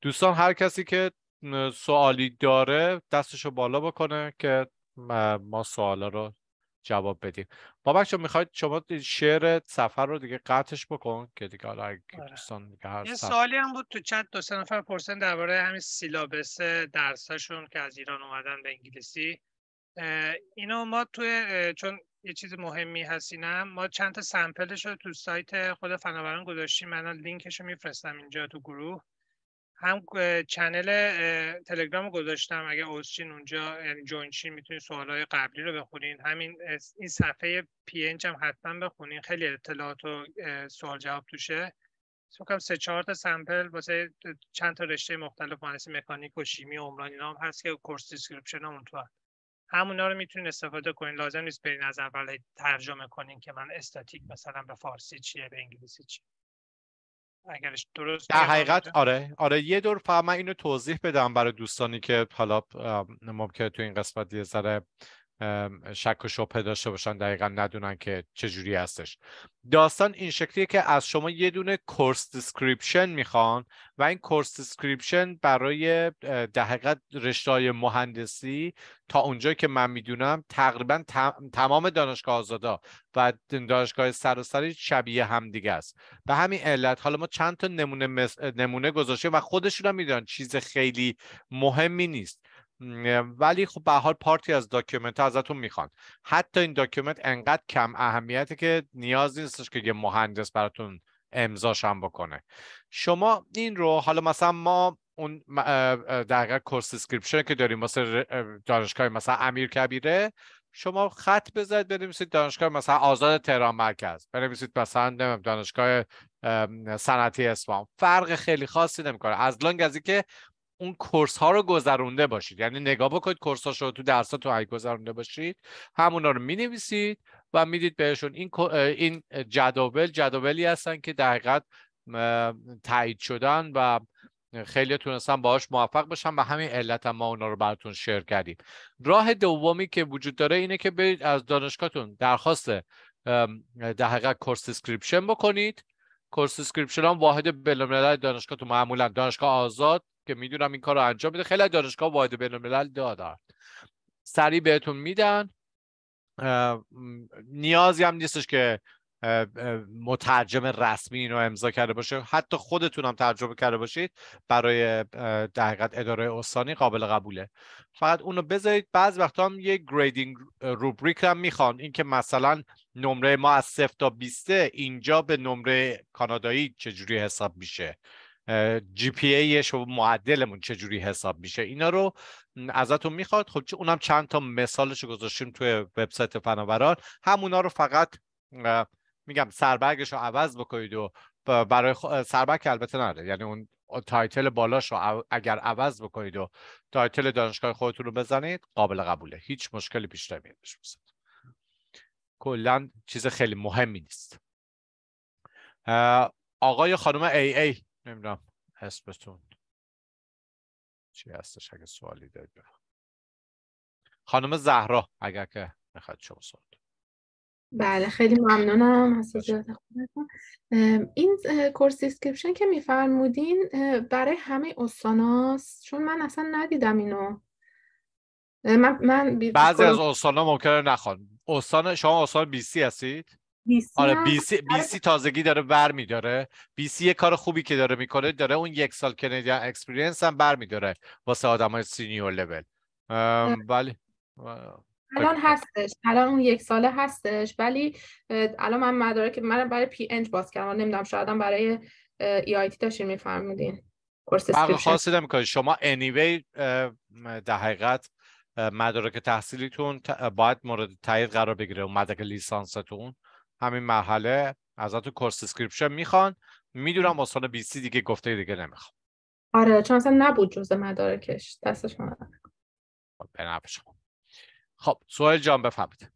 دوستان هر کسی که سوالی داره دستشو بالا بکنه که ما سوالا رو جواب بدیم بابک شما میخواید شما شعر سفر رو دیگه قطعش بکن که دیگه حالا آره. دوستان یه سوالی هم بود تو چند دو سه نفر پرسن درباره همین سیلابس درساشون که از ایران اومدن به انگلیسی اینو ما توی چون یه چیز مهمی هست ما چند تا سمپلش رو تو سایت خود فناوران گذاشتیم من لینکش رو میفرستم اینجا تو گروه هم چنل تلگرام گذاشتم اگه اوزچین اونجا یعنی جوینچین میتونید های قبلی رو بخونین همین این صفحه پی اینج هم حتما بخونین خیلی اطلاعات و سوال جواب توشه سوکم سه چهار تا سمپل واسه چند تا رشته مختلف مهندسی مکانیک و شیمی و عمران اینا هم هست که کورس دیسکریپشن هم تو همونا رو میتونین استفاده کنین لازم نیست برین از اول ترجمه کنین که من استاتیک مثلا به فارسی چیه به انگلیسی چیه درست در حقیقت آره آره یه دور فقط من اینو توضیح بدم برای دوستانی که حالا ممکنه تو این قسمت یه ذره شک و پیدا داشته باشن دقیقا ندونن که چجوری هستش داستان این شکلیه که از شما یه دونه کورس دسکریپشن میخوان و این کورس دسکریپشن برای در حقیقت رشته مهندسی تا اونجایی که من میدونم تقریبا تمام دانشگاه آزادا و دانشگاه سراسری شبیه هم دیگه است به همین علت حالا ما چند تا نمونه, نمونه گذاشته و خودشون هم میدونن چیز خیلی مهمی نیست ولی خب به حال پارتی از داکیومنت ازتون میخوان حتی این داکیومنت انقدر کم اهمیته که نیاز نیستش که یه مهندس براتون امضاش هم بکنه شما این رو حالا مثلا ما اون دقیقا کورس دیسکریپشن که داریم مثلا دانشگاه مثلا امیر کبیره شما خط بزنید بنویسید دانشگاه مثلا آزاد تهران مرکز بنویسید مثلا دانشگاه صنعتی اصفهان فرق خیلی خاصی نمیکنه از لنگ از اینکه اون کورس ها رو گذرونده باشید یعنی نگاه بکنید کورس ها رو تو درس ها تو ای گذرونده باشید همونا رو می نویسید و میدید بهشون این این جداول جداولی هستن که در تایید شدن و خیلی تونستن باهاش موفق بشن و همین علت هم ما اونا رو براتون شیر کردیم راه دومی که وجود داره اینه که برید از دانشگاهتون درخواست در حقیقت کورس دیسکریپشن بکنید کورس دیسکریپشن واحد بین‌الملل دانشگاه تو معمولا دانشگاه آزاد که میدونم این کار رو انجام میده خیلی دانشگاه واحد بین الملل دادن سریع بهتون میدن نیازی هم نیستش که مترجم رسمی اینو امضا کرده باشه حتی خودتون هم ترجمه کرده باشید برای دقیقت اداره استانی قابل قبوله فقط اونو بذارید بعض وقتا هم یه گریدینگ روبریک هم میخوان اینکه مثلا نمره ما از 0 تا 20 اینجا به نمره کانادایی چجوری حساب میشه جی پی ایش و معدلمون چجوری حساب میشه اینا رو ازتون میخواد خب اونم چند تا مثالش رو گذاشتیم توی وبسایت فناوران همونا رو فقط میگم سربرگش رو عوض بکنید و برای خ... سربرگ البته نره یعنی اون تایتل بالاش رو اگر عوض بکنید و تایتل دانشگاه خودتون رو بزنید قابل قبوله هیچ مشکلی پیش نمیاد کلا چیز خیلی مهمی نیست آقای خانم ای ای نمیدونم اسمتون چی هستش اگه سوالی دارید بفرمایید خانم زهرا اگر که میخواد شما سوال بله خیلی ممنونم خودتون این کورس دیسکریپشن که میفرمودین برای همه استاناست چون من اصلا ندیدم اینو من, من بعضی از استانا ممکنه نخوان استان شما استان سی هستید بی آره بی سی تازگی داره بر بی سی یه کار خوبی که داره میکنه داره اون یک سال کنیدیا اکسپریانس هم بر داره واسه آدم های سینیور لیول ولی الان هستش الان اون یک ساله هستش ولی الان من مدارک من برای پی انج باز کردم نمیدونم شاید هم برای ای آی تی داشتیم میفرمودین کورس خاصی کنید شما انیوی در حقیقت مدارک تحصیلیتون باید مورد تایید قرار بگیره اون مدرک لیسانستون همین مرحله ازتون کورس دیسکریپشن میخوان میدونم با سال 20 دیگه گفته دیگه نمیخوام آره چون اصلا نبود جزء مدارکش دستش بنفش خب, خب، سوال جان بفهمید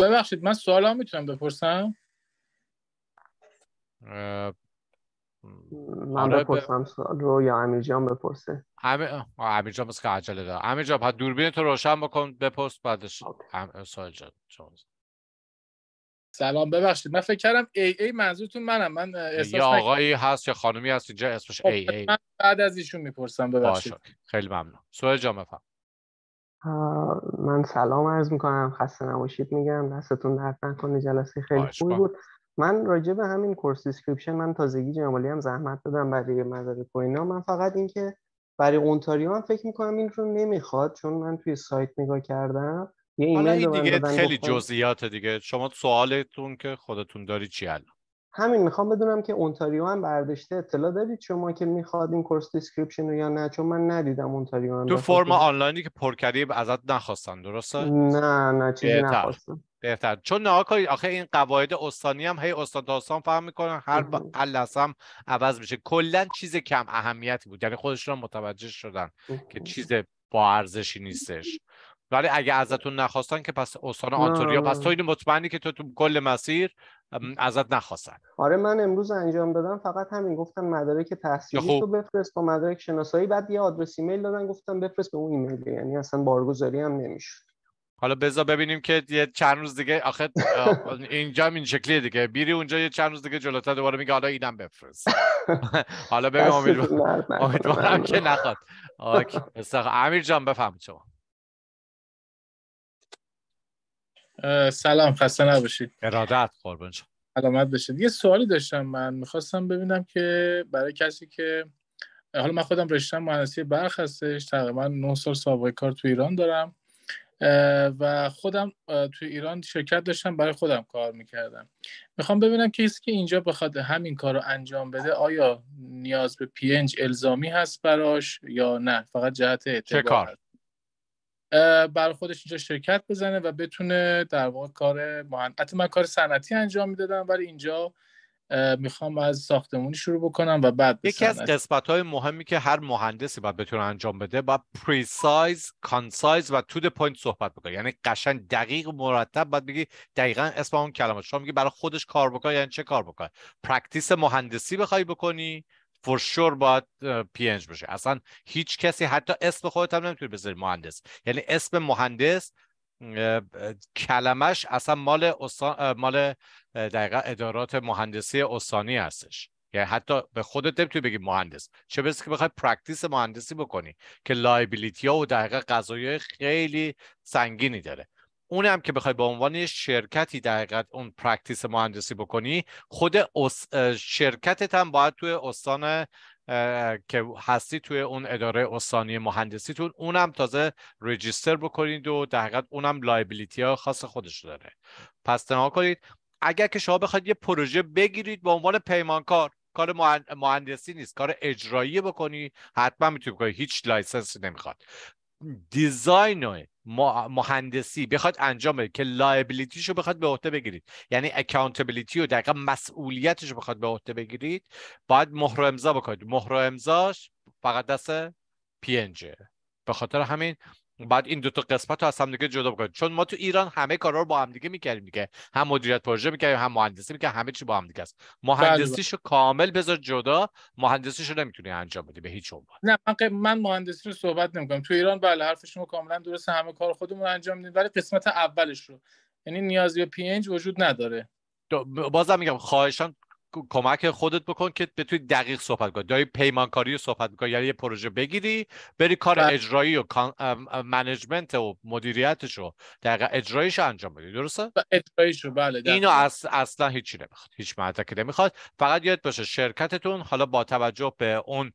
ببخشید من سوال هم میتونم بپرسم من آره، بپرسم سوال رو یا امیر جان بپرسه امیر امیر جان بس که عجله داره امیر جان دوربین تو روشن بکن بپرس بعدش سوال جان سلام ببخشید من فکر کردم ای ای منظورتون منم من احساس یا آقایی هست یا خانومی هست اینجا اسمش خب، ای ای من بعد از ایشون میپرسم ببخشید خیلی ممنون سوال جامعه بفهم من سلام عرض میکنم خسته نباشید میگم دستتون درد نکنه جلسه خیلی خوب بود من راجع به همین کورس دیسکریپشن من تازگی جمالی هم زحمت دادم برای مدارک کوینا من فقط اینکه برای اونتاریو هم فکر میکنم این رو نمیخواد چون من توی سایت نگاه کردم حالا این دیگه خیلی جزئیات دیگه شما سوالتون که خودتون داری چی الان همین میخوام بدونم که اونتاریو هم برداشته اطلاع دارید شما که میخواد این کورس دیسکریپشن رو یا نه چون من ندیدم اونتاریو هم تو فرم آنلاینی که پر کردی ازت نخواستن درسته نه نه چیزی نخواستن بهتر چون نه کنید آخه این قواعد استانی هم هی استان تا فهم میکنن هر لحظه عوض میشه کلا چیز کم اهمیتی بود یعنی خودشون متوجه شدن که چیز با ارزشی نیستش ولی اگه ازتون نخواستن که پس استان آنتوریا پس تو اینو مطمئنی که تو تو کل مسیر ازت نخواستن آره من امروز انجام دادم فقط همین گفتم مدارک تحصیلی خب. تو بفرست با مدارک شناسایی بعد یه آدرس ایمیل دادن گفتم بفرست به اون ایمیل یعنی اصلا بارگذاری هم نمیشد حالا بذار ببینیم که یه چند روز دیگه آخه اینجا این شکلیه دیگه بیری اونجا یه چند روز دیگه جلوتر دوباره میگه حالا ایدم بفرست حالا ببین امیدوارم که نخواد امیر جان بفهم شما سلام خسته نباشید ارادت قربان علامت بشید یه سوالی داشتم من میخواستم ببینم که برای کسی که حالا من خودم رشتم مهندسی برق هستش تقریبا 9 سال سابقه کار تو ایران دارم و خودم تو ایران شرکت داشتم برای خودم کار میکردم میخوام ببینم کسی که اینجا بخواد همین کار رو انجام بده آیا نیاز به پینج الزامی هست براش یا نه فقط جهت اعتبار چه کار؟ برای خودش اینجا شرکت بزنه و بتونه در واقع کار حتی من کار صنعتی انجام میدادم ولی اینجا میخوام از ساختمونی شروع بکنم و بعد یکی از قسمت های مهمی که هر مهندسی باید بتونه انجام بده باید پریسایز کانسایز و تو پوینت صحبت بکنه یعنی قشنگ دقیق مرتب باید بگی دقیقا اسم اون کلمه شما میگی برای خودش کار بکنه یعنی چه کار بکنه پرکتیس مهندسی بخوای بکنی فور شور باید پی بشه اصلا هیچ کسی حتی اسم خودت هم نمیتونی بذاری مهندس یعنی اسم مهندس کلمش اصلا مال مال دقیقا ادارات مهندسی استانی هستش یعنی حتی به خودت نمیتونی بگی مهندس چه بسی که بخوای پرکتیس مهندسی بکنی که لایبیلیتی ها و دقیقا قضایای خیلی سنگینی داره اون هم که بخوای به عنوان شرکتی دقیقت اون پرکتیس مهندسی بکنی خود شرکتت هم باید توی استان که هستی توی اون اداره استانی مهندسیتون اونم تازه رجیستر بکنید و در اونم لایبیلیتی ها خاص خودش داره پس تنها کنید اگر که شما بخواید یه پروژه بگیرید به عنوان پیمانکار کار مهندسی نیست کار اجرایی بکنی حتما میتونی بکنی هیچ لایسنسی نمیخواد دیزاین مهندسی بخواد انجام بده که رو بخواد به عهده بگیرید یعنی اکاونتبیلیتی و دقیقا مسئولیتش رو بخواد به عهده بگیرید باید مهر امضا بکنید مهر امضاش فقط دست پی به خاطر همین بعد این دوتا قسمت رو از همدیگه جدا بکنید چون ما تو ایران همه کارا رو با همدیگه میکردیم دیگه هم مدیریت پروژه میکردیم هم مهندسی میکردیم همه چی با هم دیگه است رو بله. کامل بذار جدا رو نمیتونی انجام بدی به هیچ عنوان نه من من مهندسی رو صحبت نمیکنم تو ایران بله حرف شما کاملا درسته همه کار خودمون انجام میدیم ولی قسمت اولش رو یعنی نیازی به پی وجود نداره بازم میگم خواهشان کمک خودت بکن که بتونی دقیق صحبت کنی داری پیمانکاری رو صحبت میکنی یعنی یه پروژه بگیری بری کار بله. اجرایی و منجمنت و مدیریتش رو دقیقا انجام بدی درسته اجرایش بله اینو اصلا هیچی نمیخواد هیچ مدرکی نمیخواد فقط یاد باشه شرکتتون حالا با توجه به اون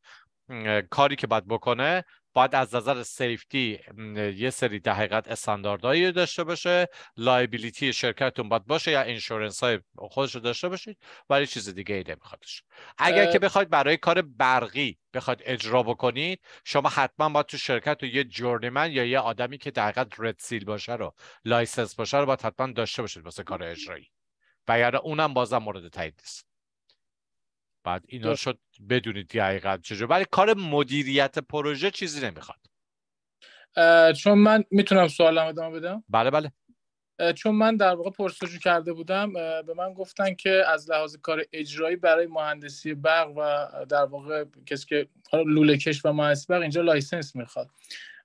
کاری که باید بکنه باید از نظر سیفتی یه سری در حقیقت استانداردهایی داشته باشه لایبیلیتی شرکتتون باید باشه یا اینشورنس های خودش رو داشته باشید ولی چیز دیگه ای نمیخوادش اگر که بخواید برای کار برقی بخواید اجرا بکنید شما حتما باید تو شرکت و یه جورنیمن یا یه آدمی که در حقیقت رد سیل باشه رو لایسنس باشه رو باید حتما داشته باشید واسه کار اجرایی و یعنی اونم بازم مورد تایید نیست بعد اینا شد بدونید که حقیقت چجوری ولی کار مدیریت پروژه چیزی نمیخواد چون من میتونم سوالم ادامه بدم بله بله چون من در واقع پرسجو کرده بودم به من گفتن که از لحاظ کار اجرایی برای مهندسی برق و در واقع کسی که لوله کش و مهندسی برق اینجا لایسنس میخواد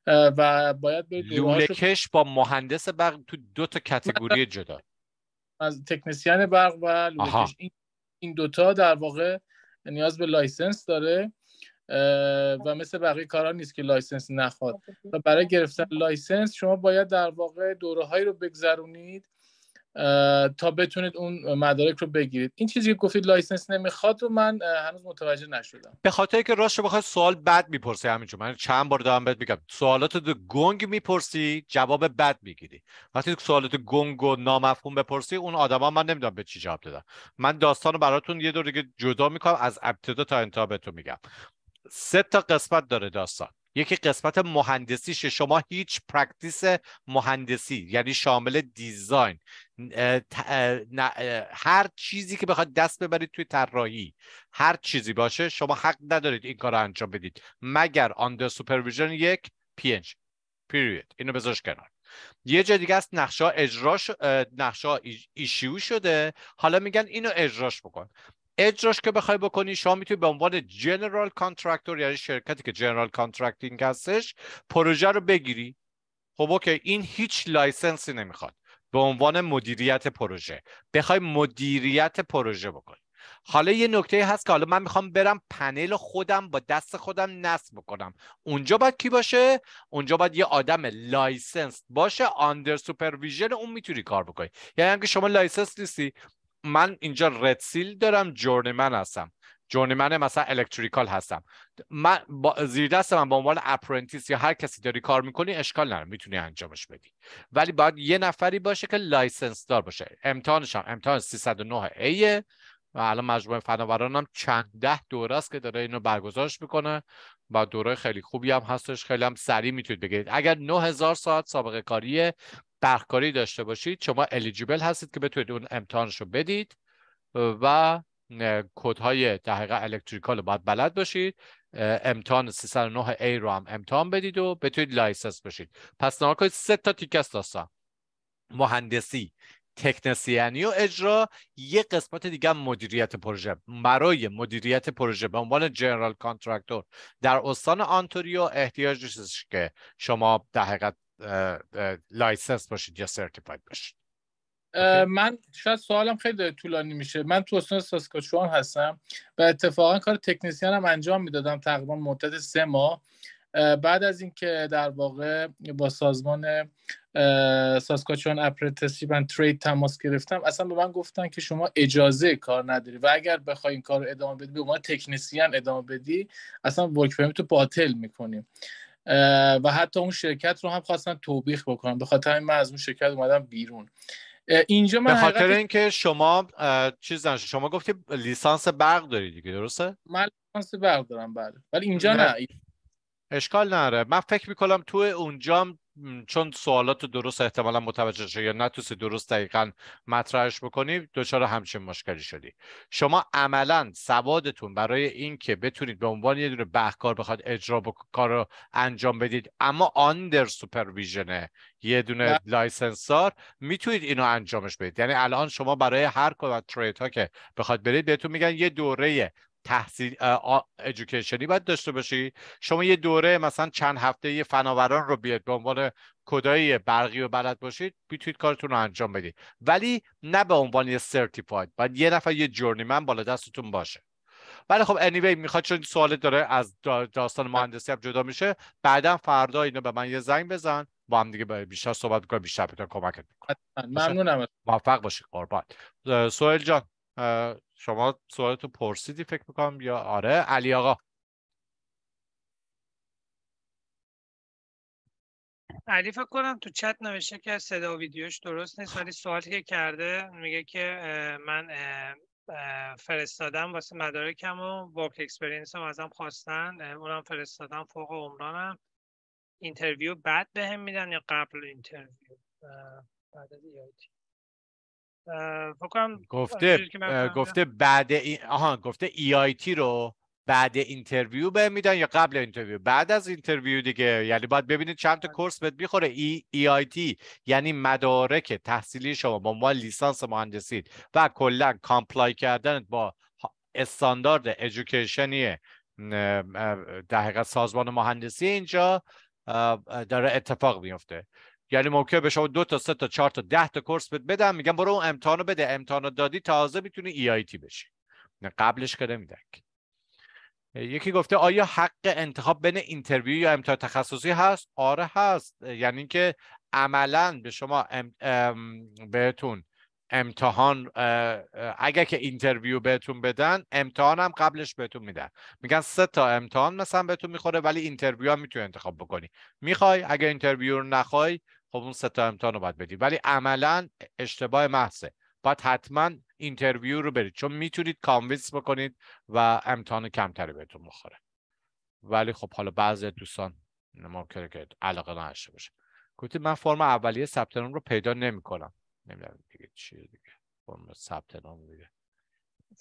و باید برید لوله کش با مهندس برق تو دو تا کاتگوری جدا از تکنسیان برق و لوله کش این این دوتا در واقع نیاز به لایسنس داره و مثل بقیه کارا نیست که لایسنس نخواد خب، و برای خب. گرفتن لایسنس شما باید در واقع دوره هایی رو بگذرونید تا بتونید اون مدارک رو بگیرید این چیزی که گفتید لایسنس نمیخواد رو من هنوز متوجه نشدم به خاطر که راستش بخواد سوال بد میپرسی همینجور من چند بار دارم بهت میگم سوالات دو گنگ میپرسی جواب بد میگیری وقتی سوالات گنگ و نامفهوم بپرسی اون آدما من نمیدونم به چی جواب دادم من داستان رو براتون یه دور دیگه جدا میکنم از ابتدا تا انتها بهتون میگم سه تا قسمت داره داستان یکی قسمت مهندسیشه شما هیچ پرکتیس مهندسی یعنی شامل دیزاین هر چیزی که بخواد دست ببرید توی طراحی هر چیزی باشه شما حق ندارید این کار رو انجام بدید مگر under supervision یک پینج پیریود اینو بذارش کنار یه جا دیگه است نقشه اجراش ایشیو شده حالا میگن اینو اجراش بکن اجراش که بخوای بکنی شما میتونی به عنوان جنرال کانترکتور یعنی شرکتی که جنرال کانترکتینگ هستش پروژه رو بگیری خب اوکی این هیچ لایسنسی نمیخواد به عنوان مدیریت پروژه بخوای مدیریت پروژه بکنی حالا یه نکته هست که حالا من میخوام برم پنل خودم با دست خودم نصب بکنم اونجا باید کی باشه اونجا باید یه آدم لایسنس باشه آندر سوپرویژن اون میتونی کار بکنی یعنی اینکه شما لایسنس نیستی من اینجا سیل دارم جورنمن هستم جورنیمن من مثلا الکتریکال هستم من با زیر دست من به عنوان اپرنتیس یا هر کسی داری کار میکنی اشکال نداره میتونی انجامش بدی ولی باید یه نفری باشه که لایسنس دار باشه امتحانش هم امتحان 309 ایه و الان مجموعه فناوران هم چند ده دوره است که داره اینو برگزارش میکنه و دوره خیلی خوبی هم هستش خیلی هم سریع میتونید بگیرید اگر 9000 ساعت سابقه کاری برقکاری داشته باشید شما الیجیبل هستید که بتونید اون امتحانش رو بدید و کودهای های دقیقه الکتریکال رو باید بلد باشید امتحان 309 A رو هم امتحان بدید و بتونید لایسنس بشید پس نما کنید سه تا تیکست داستان مهندسی تکنسیانی و اجرا یه قسمت دیگه مدیریت پروژه برای مدیریت پروژه به عنوان جنرال کانترکتور در استان آنتوریو احتیاج نیستش که شما در حقیقت لایسنس باشید یا سرتیفاید باشید من شاید سوالم خیلی طولانی میشه من تو استان ساسکاچوان هستم و اتفاقا کار تکنسیان هم انجام میدادم تقریبا مدت سه ماه بعد از اینکه در واقع با سازمان ساسکاچوان اپرنتسیپ و ترید تماس گرفتم اصلا به من گفتن که شما اجازه کار نداری و اگر بخوای این کار رو ادامه بدی به عنوان تکنسیان ادامه بدی اصلا ورک تو باطل میکنیم و حتی اون شرکت رو هم خواستن توبیخ بکنم به خاطر من از اون شرکت اومدم بیرون اینجا من به خاطر اینکه شما چیز نشه شما گفتی لیسانس برق دارید دیگه درسته من لیسانس برق دارم بله ولی اینجا نه, اشکال نره من فکر میکنم تو اونجا چون سوالات درست احتمالا متوجه شدی یا نتوسی درست دقیقا مطرحش بکنی دچار همچین مشکلی شدی شما عملا سوادتون برای اینکه بتونید به عنوان یه دونه بهکار بخواد اجرا کار رو انجام بدید اما آندر سوپرویژن یه دونه لایسنسار میتونید اینو انجامش بدید یعنی الان شما برای هر کدوم تریت ها که بخواد برید بهتون میگن یه دوره تحصیل ادویکیشنی باید داشته باشی شما یه دوره مثلا چند هفته یه فناوران رو بیاد به عنوان کدای برقی و بلد باشید میتونید کارتون رو انجام بدید ولی نه به عنوان یه سرتیفاید باید یه نفر یه من بالا دستتون باشه ولی خب انیوی میخواد چون سوال داره از داستان مهندسی هم جدا میشه بعدا فردا اینو به من یه زنگ بزن با هم دیگه بیشتر صحبت کنیم بیشتر کمک کمکت ممنونم موفق باشید قربان سوال جان شما سوالتو پرسیدی فکر میکنم یا آره علی آقا علی فکر کنم تو چت نوشته که صدا و ویدیوش درست نیست ولی سوالی که کرده میگه که من فرستادم واسه مدارکم و ورک اکسپرینس هم ازم خواستن اونم فرستادم فوق عمرانم اینترویو بعد بهم به میدن یا قبل اینترویو بعد از e فکرم گفته گفته بعد آها گفته ای آی تی رو بعد اینترویو به میدن یا قبل اینترویو بعد از اینترویو دیگه یعنی باید ببینید چند تا کورس بهت میخوره ای, ای آی تی یعنی مدارک تحصیلی شما با عنوان لیسانس مهندسی و کلا کامپلای کردن با استاندارد ادویکیشنی در حقیقت سازمان مهندسی اینجا داره اتفاق میفته یعنی موقع به شما دو تا سه تا چهار تا ده تا کورس بده بدم میگم برو اون امتحانو بده امتحانو دادی تازه میتونی ای e آی تی بشی قبلش که نمیدن یکی گفته آیا حق انتخاب بین اینترویو یا امتحان تخصصی هست آره هست یعنی که عملا به شما ام، بهتون امتحان اگر که اینترویو بهتون بدن امتحان هم قبلش بهتون میدن میگن سه تا امتحان مثلا بهتون میخوره ولی اینترویو هم میتونی انتخاب بکنی میخوای اگر اینترویو رو نخوای خب اون سه تا امتحان رو باید بدید ولی عملا اشتباه محضه باید حتما اینترویو رو برید چون میتونید کانویس بکنید و امتحان کمتری بهتون بخوره ولی خب حالا بعضی دوستان ممکنه که علاقه نداشته باشه گفتید من فرم اولیه ثبت نام رو پیدا نمیکنم نمیدونم دیگه چیه دیگه فرم ثبت نام دیگه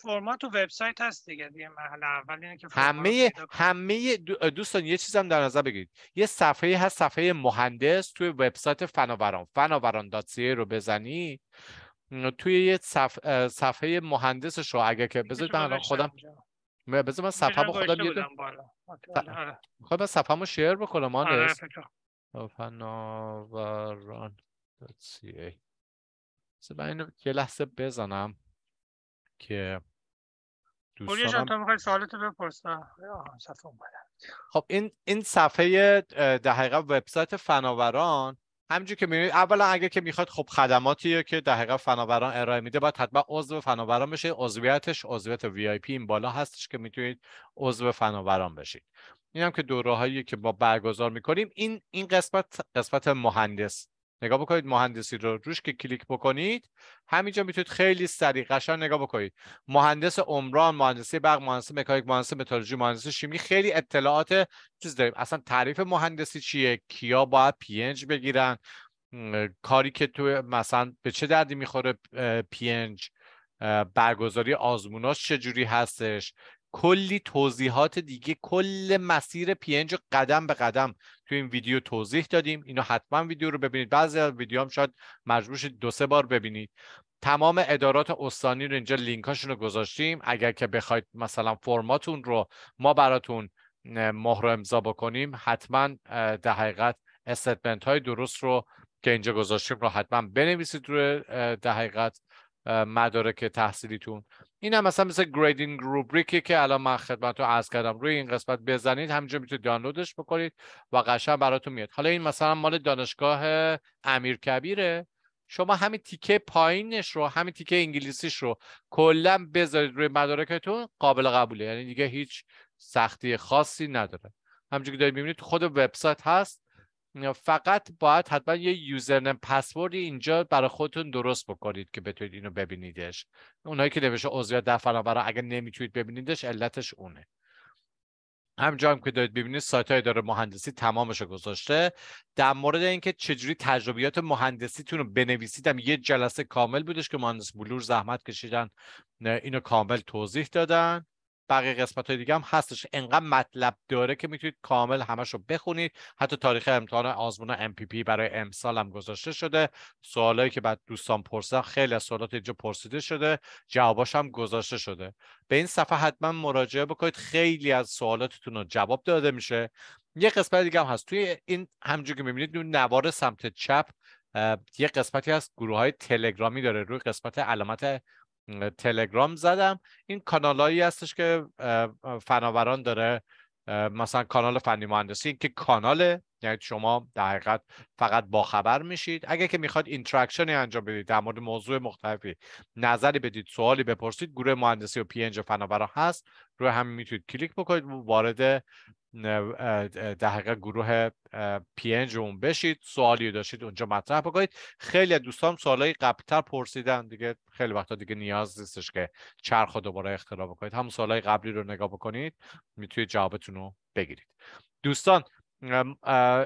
فرمات و وبسایت هست دیگه دیگه اول اینه که همه همه دوستان یه چیزم در نظر بگیرید یه صفحه هست صفحه مهندس توی وبسایت فناوران فناوران رو بزنی توی یه صف... صفحه مهندس رو اگه که بذارید من خودم بذار من صفحه با خودم یه خب من صفحه رو شیر بکنم آنس آره، فناوران بذار من یه لحظه بزنم که دوستان خب این این صفحه در حقیقت وبسایت فناوران همینجور که میبینید اولا اگه که میخواد خب خدماتیه که در حقیقت فناوران ارائه میده باید حتما عضو فناوران بشه عضویتش عضویت وی آی پی این بالا هستش که میتونید عضو فناوران بشید این هم که دوره هایی که ما برگزار میکنیم این این قسمت قسمت مهندس نگاه بکنید مهندسی رو روش که کلیک بکنید همینجا میتونید خیلی سریع قشنگ نگاه بکنید مهندس عمران مهندسی برق مهندسی مکانیک مهندس متالورژی مهندس شیمی خیلی اطلاعات چیز داریم اصلا تعریف مهندسی چیه کیا باید پینج بگیرن کاری که تو مثلا به چه دردی میخوره پینج برگزاری آزموناش چجوری هستش کلی توضیحات دیگه کل مسیر پینج قدم به قدم تو این ویدیو توضیح دادیم اینو حتما ویدیو رو ببینید بعضی از ویدیو هم شاید مجبور شید دو سه بار ببینید تمام ادارات استانی رو اینجا هاشون رو گذاشتیم اگر که بخواید مثلا فرماتون رو ما براتون مهر امضا بکنیم حتما در حقیقت استتمنت های درست رو که اینجا گذاشتیم رو حتما بنویسید روی در حقیقت مدارک تحصیلیتون این هم مثلا مثل گریدینگ روبریکی که الان من خدمتتون از کردم روی این قسمت بزنید همینجا میتونید دانلودش بکنید و قشن براتون میاد حالا این مثلا مال دانشگاه کبیره شما همین تیکه پایینش رو همین تیکه انگلیسیش رو کلا بذارید روی مدارکتون قابل قبوله یعنی دیگه هیچ سختی خاصی نداره همونجوری که دارید میبینید خود وبسایت هست فقط باید حتما یه یوزرنم پسوردی اینجا برای خودتون درست بکنید که بتونید اینو ببینیدش اونایی که نوشته عضویت در فناوران اگر نمیتونید ببینیدش علتش اونه همجا هم که دارید ببینید سایت های داره مهندسی تمامش رو گذاشته در مورد اینکه چجوری تجربیات مهندسیتون رو بنویسیدم یه جلسه کامل بودش که مهندس بلور زحمت کشیدن اینو کامل توضیح دادن بقیه قسمت های دیگه هم هستش انقدر مطلب داره که میتونید کامل همش رو بخونید حتی تاریخ امتحان آزمون پی برای امسال هم گذاشته شده سوالایی که بعد دوستان پرسیدن خیلی از سوالات اینجا پرسیده شده جواباش هم گذاشته شده به این صفحه حتما مراجعه بکنید خیلی از سوالاتتون رو جواب داده میشه یه قسمت دیگه هم هست توی این همونجوری که میبینید نوار سمت چپ یه قسمتی از گروه های تلگرامی داره روی قسمت علامت تلگرام زدم این کانالایی هستش که فناوران داره مثلا کانال فنی مهندسی که کانال یعنی شما در حقیقت فقط باخبر میشید اگه که میخواد اینتراکشنی انجام بدید در مورد موضوع مختلفی نظری بدید سوالی بپرسید گروه مهندسی و پینج فناورا هست روی همین میتونید کلیک بکنید وارد در حقیقت گروه پینج اون بشید سوالی داشتید اونجا مطرح بکنید خیلی از دوستان سوالای قبلتر پرسیدن دیگه خیلی وقتا دیگه نیاز نیستش که چرخ دوباره اختراع بکنید هم سوالای قبلی رو نگاه بکنید میتونید جوابتون رو بگیرید دوستان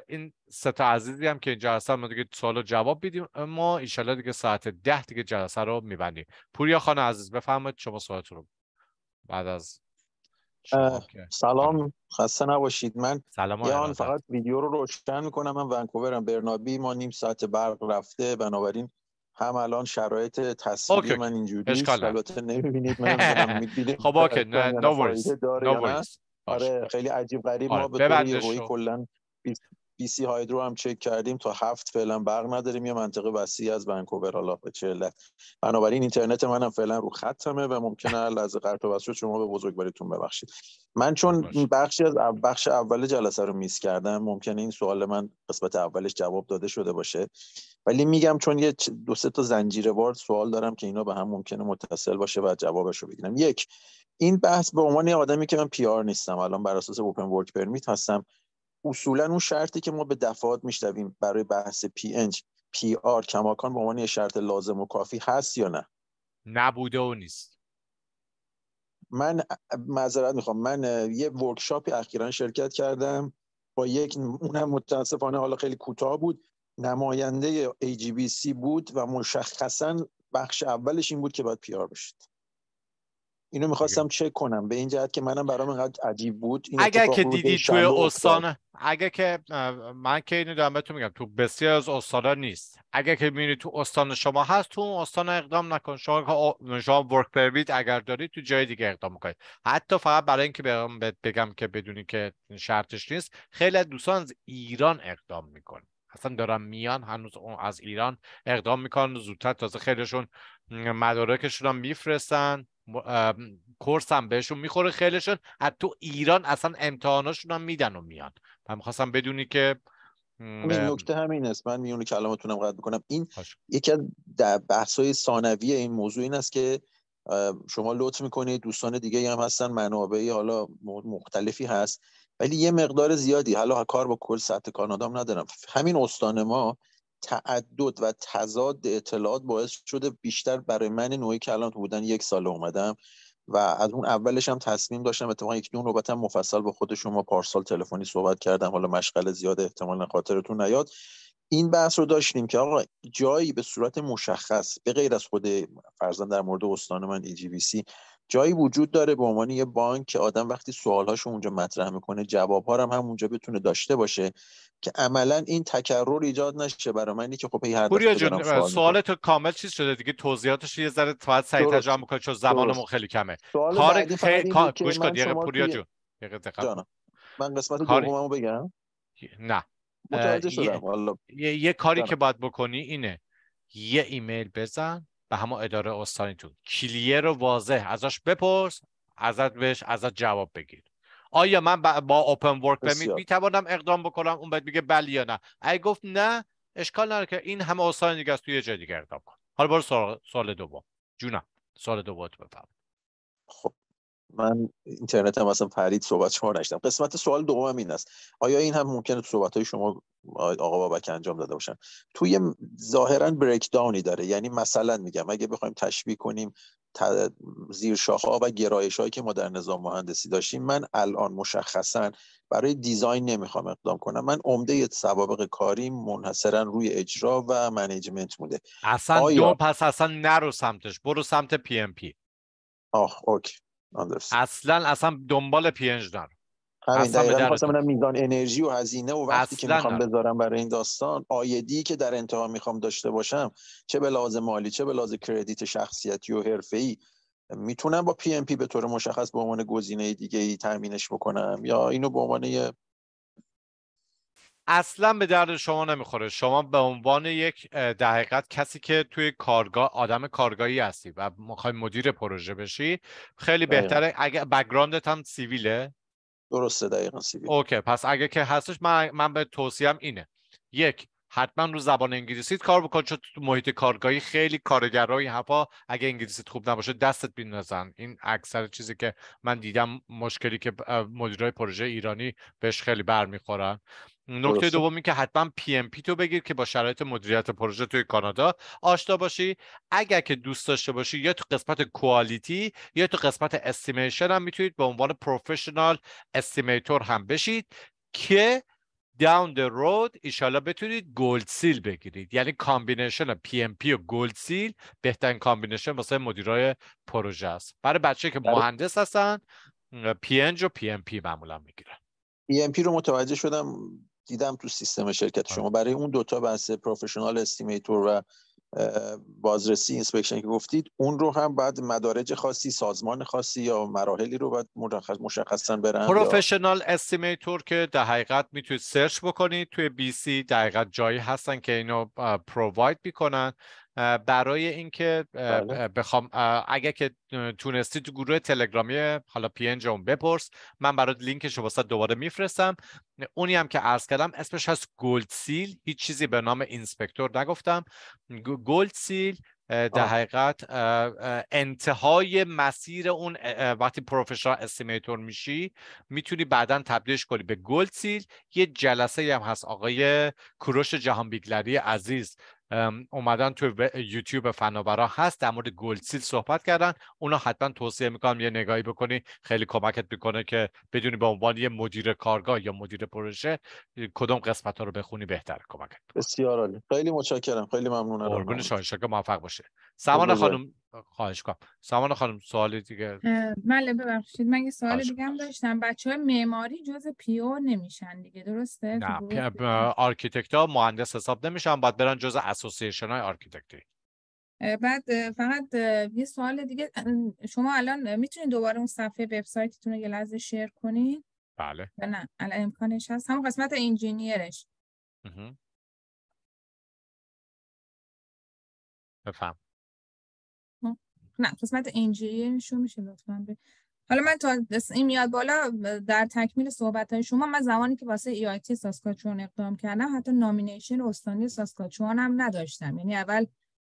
این سه تا عزیزی هم که اینجا هستن ما دیگه سوال جواب بدیم ما ایشالله دیگه ساعت ده دیگه جلسه رو میبندیم پوریا خان عزیز بفرمایید شما سوالتون رو بعد از سلام خسته نباشید من سلام آن فقط ویدیو رو روشن میکنم من ونکوورم برنابی ما نیم ساعت برق رفته بنابراین هم الان شرایط تصویر من اینجوری البته نمیبینید من میبینید خب اوکی نو آره خیلی عجیب غریب ما آره، به طور کلا بی سی هایدرو هم چک کردیم تا هفت فعلا برق نداریم یه منطقه وسیع از ونکوور حالا به چه بنابراین اینترنت منم فعلا رو ختمه و ممکنه لحظه قطع و شما به بزرگواریتون ببخشید من چون بخشی از بخش اول جلسه رو میس کردم ممکنه این سوال من قسمت اولش جواب داده شده باشه ولی میگم چون یه دو سه تا زنجیره وارد سوال دارم که اینا به هم ممکنه متصل باشه و جوابش رو بگیرم یک این بحث به عنوان یه آدمی که من پیار نیستم الان بر اساس اوپن ورک پرمیت هستم اصولا اون شرطی که ما به دفعات میشتویم برای بحث پی انج پی آر کماکان به عنوان یه شرط لازم و کافی هست یا نه نبوده و نیست من معذرت میخوام من یه ورکشاپی اخیرا شرکت کردم با یک اونم متاسفانه حالا خیلی کوتاه بود نماینده ای جی بی سی بود و مشخصا بخش اولش این بود که باید پیار بشید اینو میخواستم چک کنم به این جهت که منم برام اینقدر عجیب بود این اگر که دیدی توی استان اگر که من که اینو دارم بهتون میگم تو بسیار از استادا نیست اگر که میبینی تو استان شما هست تو اون استان اقدام نکن شما شما ورک پرمیت اگر داری تو جای دیگه اقدام کنید حتی فقط برای اینکه بگم که بدونی که شرطش نیست خیلی دوستان از ایران اقدام میکنه اصلا دارن میان هنوز از ایران اقدام میکنن زودتر تازه خیلیشون مدارکشون هم میفرستن کورس هم بهشون میخوره خیلیشون از تو ایران اصلا امتحاناشون هم میدن و میان من میخواستم بدونی که همین نکته همین است من میونه کلامتونم قد میکنم این یکی از بحث های این موضوع این است که شما لطف میکنید دوستان دیگه هم هستن منابعی حالا مختلفی هست ولی یه مقدار زیادی حالا کار با کل سطح کانادا ندارم همین استان ما تعدد و تضاد اطلاعات باعث شده بیشتر برای من نوعی که الان بودن یک سال اومدم و از اون اولش هم تصمیم داشتم اتفاقا یک دو نوبت هم مفصل با خود شما پارسال تلفنی صحبت کردم حالا مشغل زیاد احتمال خاطرتون نیاد این بحث رو داشتیم که آقا جایی به صورت مشخص به غیر از خود فرزن در مورد استان من ای جی بی سی جایی وجود داره به عنوان یه بانک که آدم وقتی سوالهاشو اونجا مطرح میکنه جوابها هم اونجا بتونه داشته باشه که عملا این تکرر ایجاد نشه برای من که خب هر پوریا جون سوال, تو کامل چیز شده دیگه توضیحاتش یه ذره تو سعی ترجمه میکنه چون زمانمون خیلی کمه کار گوش کن پوریا جون من قسمت دوممو بگم نه یه،, کاری که باید بکنی اینه یه ایمیل بزن به همون اداره استانیتون کلیه رو واضح ازش بپرس ازت بهش ازت جواب بگیر آیا من با اوپن ورک می میتوانم اقدام بکنم اون باید بگه بله یا نه اگه گفت نه اشکال نداره که این همه استان دیگه توی یه جای دیگه اقدام کن حالا برو سوال, سوال دوم جونم سوال دوم بفهم خب من اینترنت هم اصلا پرید صحبت شما نشدم قسمت سوال دومم این است آیا این هم ممکنه تو صحبت های شما آقا بابک انجام داده باشن توی ظاهرا بریک داونی داره یعنی مثلا میگم اگه بخوایم تشبیه کنیم زیر شاخه و گرایش هایی که ما در نظام مهندسی داشتیم من الان مشخصا برای دیزاین نمیخوام اقدام کنم من عمده سوابق کاری منحصرا روی اجرا و منیجمنت بوده اصلا دو پس اصلا نرو سمتش برو سمت پی ام پی آه اوکی اصلا اصلا دنبال پینج نرو آره، اصلا دقیقا میزان انرژی و هزینه و وقتی که میخوام بذارم برای این داستان آیدی که در انتها میخوام داشته باشم چه به لازم مالی چه به لازم کردیت شخصیتی و حرفه‌ای میتونم با پی ام پی به طور مشخص به عنوان گزینه دیگه ای تامینش بکنم یا اینو به عنوان اصلا به درد شما نمیخوره شما به عنوان یک دقیقت کسی که توی کارگاه آدم کارگاهی هستی و میخوای مدیر پروژه بشی خیلی بهتره اگه بکگراندت هم سیویله درسته دقیقا سیویل اوکی پس اگه که هستش من, من به توصیم اینه یک حتما رو زبان انگلیسی کار بکن چون تو محیط کارگاهی خیلی کارگرایی هپا اگه انگلیسیت خوب نباشه دستت بیندازن این اکثر چیزی که من دیدم مشکلی که مدیرای پروژه ایرانی بهش خیلی برمیخورن نکته دوم این که حتما پی ام پی تو بگیر که با شرایط مدیریت پروژه توی کانادا آشنا باشی اگر که دوست داشته باشی یا تو قسمت کوالیتی یا تو قسمت استیمیشن هم میتونید به عنوان پروفشنال استیمیتور هم بشید که داون the road ایشالا بتونید گلد سیل بگیرید یعنی کامبینیشن پی ام پی و گلد سیل بهترین کامبینیشن واسه مدیرای پروژه است برای بچه که مهندس هستن پی و پی ام پی معمولا میگیرن پی ام پی رو متوجه شدم دیدم تو سیستم شرکت شما برای اون دوتا بحث پروفشنال استیمیتور و بازرسی اینسپکشن که گفتید اون رو هم بعد مدارج خاصی سازمان خاصی یا مراحلی رو باید مشخص مشخصا برن پروفشنال استیمیتور که در حقیقت میتونید سرچ بکنید توی بی سی در جایی هستن که اینو پروواید میکنن برای اینکه بله. بخوام اگه که تونستی تو گروه تلگرامی حالا پی اون بپرس من برات لینکش رو دوباره میفرستم اونی هم که عرض کردم اسمش هست گلد سیل هیچ چیزی به نام اینسپکتور نگفتم گلد سیل در حقیقت انتهای مسیر اون وقتی پروفشنال استیمیتور میشی میتونی بعدا تبدیلش کنی به گلد سیل یه جلسه هم هست آقای کوروش جهان بیگلری عزیز اومدن تو یوتیوب فناورا هست در مورد گلسیل صحبت کردن اونا حتما توصیه میکنم یه نگاهی بکنی خیلی کمکت میکنه که بدونی به عنوان یه مدیر کارگاه یا مدیر پروژه کدوم قسمت ها رو بخونی بهتر کمکت بسیار عالی خیلی متشکرم خیلی ممنونم قربون شما موفق باشه خب، سمان خانم خواهش کنم سامان خانم سوالی دیگه بله ببخشید من یه سوال دیگه هم داشتم بچه های معماری جز پیو نمیشن دیگه درسته نه آرکیتکت ها مهندس حساب نمیشن باید برن جز اسوسییشن های آرکیتکتی بعد فقط یه سوال دیگه شما الان میتونید دوباره اون صفحه وبسایتتون رو یه لحظه شیر کنید بله نه الان امکانش هست همون قسمت انجینیرش بفهم نه قسمت انجیل شو میشه لطفا حالا من تا این میاد بالا در تکمیل صحبت های شما من زمانی که واسه ای آی تی ساسکاچوان اقدام کردم حتی نامینیشن استانی ساسکاچوان هم نداشتم یعنی اول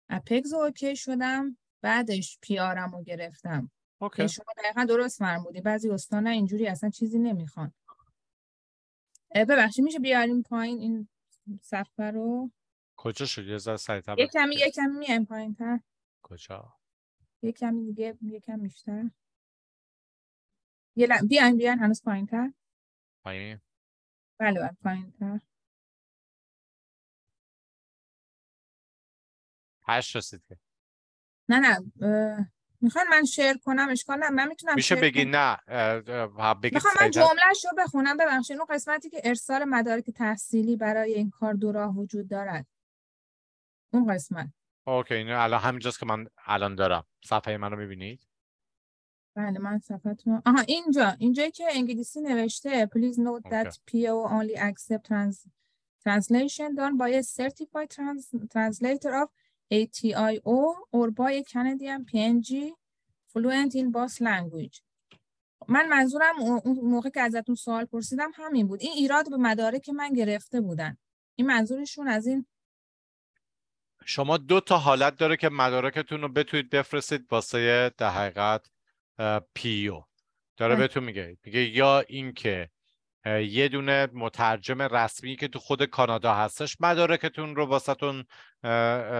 اپکز اوکی شدم بعدش پی آرم رو گرفتم اوکی. یعنی شما دقیقا درست فرمودی بعضی استان اینجوری اصلا چیزی نمیخوان ببخشید میشه بیاریم پایین این صفحه رو کجا شد یه ذره یه کمی یه کمی پایین تر کجا یه کمی دیگه یه کم بیشتر یه لحظه بیاین بیاین هنوز پایین تر پایین بله بله پایین تر هشت رسید که نه نه میخوان من شیر کنم اشکال نه من میتونم میشه بگی نه میخوام من جملهش رو بخونم ببخشید اون قسمتی که ارسال مدارک تحصیلی برای این کار دو راه وجود دارد اون قسمت اوکی اینو الان همینجاست که من الان دارم صفحه منو میبینید بله من تو آها اینجا اینجایی که انگلیسی نوشته please note okay. that PO only accept trans... translation done by a certified trans... translator of ATIO or by a Canadian PNG fluent in both language من منظورم اون موقع که ازتون سوال پرسیدم همین بود این ایراد به مدارک من گرفته بودن این منظورشون از این شما دو تا حالت داره که مدارکتون رو بتونید بفرستید واسه در حقیقت پیو داره بله. بهتون میگه میگه یا اینکه یه دونه مترجم رسمی که تو خود کانادا هستش مدارکتون رو تون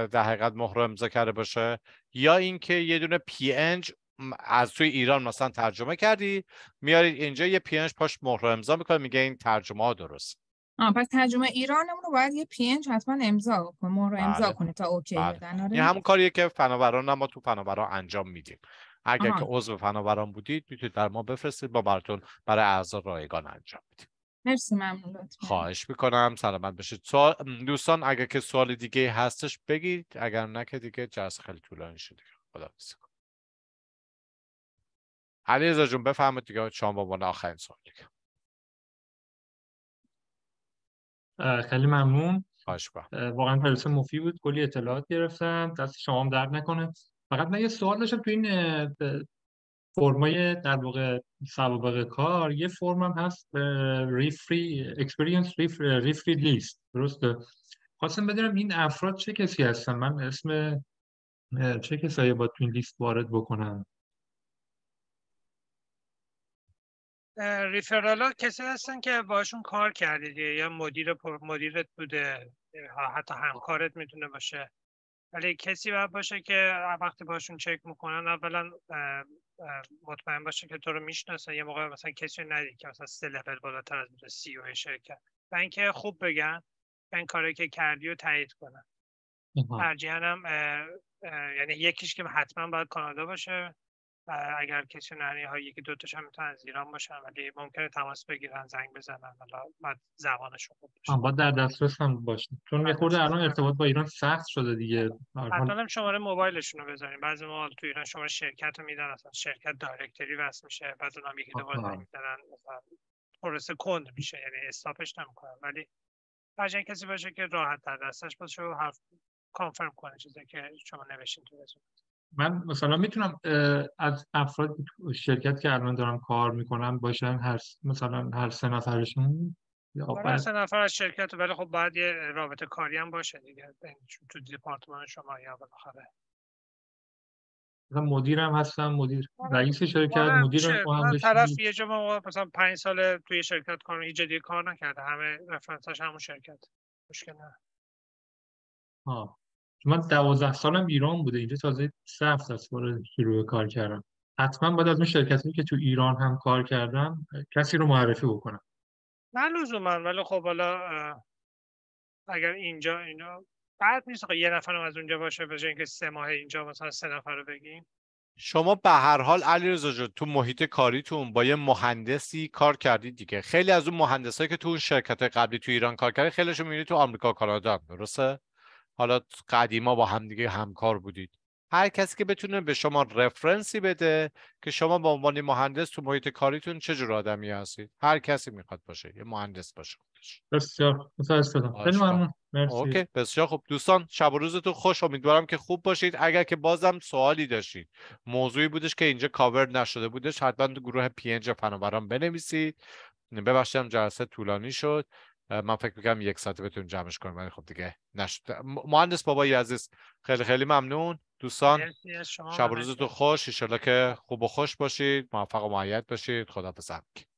در حقیقت مهر امضا کرده باشه یا اینکه یه دونه پی انج از توی ایران مثلا ترجمه کردی میارید اینجا یه پی انج پاش مهر امضا میکنه میگه این ترجمه ها درست آه پس ترجمه ایرانمون رو باید یه پی حتما امضا کنه ما رو امضا بله. کنه تا اوکی بله. بدن آره این همون کاریه که فناوران ما تو فناوران انجام میدیم اگر که عضو فناوران بودید میتونید در ما بفرستید با براتون برای اعضا رایگان انجام میدیم مرسی ممنون خواهش میکنم سلامت بشید سوال دوستان اگر که سوال دیگه هستش بگید اگر نه دیگه جلسه خیلی طولانی شده خدا علی جون بفهمید دیگه شما با آخرین سوال دیگه خیلی ممنون واقعا جلسه مفی بود کلی اطلاعات گرفتم دست شما هم درد نکنه فقط من یه سوال داشتم تو این فرمای در واقع سوابق کار یه فرم هم هست ریفری اکسپریانس ریفری لیست درسته خواستم بدونم این افراد چه کسی هستن من اسم چه کسایی با تو این لیست وارد بکنم ریفرال ها کسی هستن که باشون کار کردید یا مدیر مدیرت بوده حتی همکارت میتونه باشه ولی کسی باید باشه که وقتی باشون چک میکنن اولا مطمئن باشه که تو رو میشناسن یه موقع مثلا کسی ندید که مثلا سه لفل بالاتر از بوده سی شرکت و اینکه خوب بگن این کاری که کردی و تایید کنن ترجیحاً هم یعنی یکیش که حتما باید کانادا باشه اگر کسی نرنی هایی یکی دو تاشم میتونن از ایران باشن ولی ممکنه تماس بگیرن زنگ بزنن ولی بعد زبانشون خوب باشه با در دسترس هم باشه چون یه خورده آره، الان ارتباط با ایران سخت شده دیگه حتما هم شماره موبایلشون رو بزنین بعضی ما تو ایران شماره شرکت رو میدن اصلا شرکت دایرکتری وصل میشه بعد اونم یکی دو بار میدن کند میشه یعنی استاپش نمیکنن ولی هرچند کسی باشه که راحت در دستش باشه و حرف کانفرم کنه چیزی که شما نوشتین تو رزومه من مثلا میتونم از افراد شرکت که الان دارم کار میکنم باشن هر مثلا هر سه نفرشون آره، هر سه نفر از شرکت ولی خب باید یه رابطه کاری هم باشه دیگه تو دیپارتمان شما یا بالاخره مثلا مدیرم هستم مدیر آره. رئیس شرکت مدیرم طرف یه جمعه مثلا پنج سال توی شرکت کار هیچ کار نکرده همه رفرنساش همون شرکت مشکل نه آه چون من دوازده سالم ایران بوده اینجا تازه سه هفته است شروع کار کردم حتما باید از اون شرکتی که تو ایران هم کار کردم کسی رو معرفی بکنم نه لزوما ولی خب حالا اگر اینجا اینا بعد نیست یه نفر از اونجا باشه به اینکه سه ماه اینجا مثلا سه نفر رو بگیم شما به هر حال علیرضا جد تو محیط کاریتون با یه مهندسی کار کردید دیگه خیلی از اون مهندسایی که تو اون شرکت قبلی تو ایران کار کردن خیلیشون میبینی تو آمریکا کانادا درسته حالا قدیما با همدیگه همکار بودید هر کسی که بتونه به شما رفرنسی بده که شما به عنوان مهندس تو محیط کاریتون چه جور آدمی هستید هر کسی میخواد باشه یه مهندس باشه بسیار خیلی بسیار خوب دوستان شب و روزتون خوش امیدوارم که خوب باشید اگر که بازم سوالی داشتید موضوعی بودش که اینجا کاور نشده بودش حتما تو گروه پی ان فناوران بنویسید ببخشیدم جلسه طولانی شد من فکر میکنم یک ساعته بتونیم جمعش کنیم ولی خب دیگه نشد مهندس بابایی عزیز خیلی خیلی ممنون دوستان شب روزتون خوش ان که خوب و خوش باشید موفق و معید باشید خدا پسرک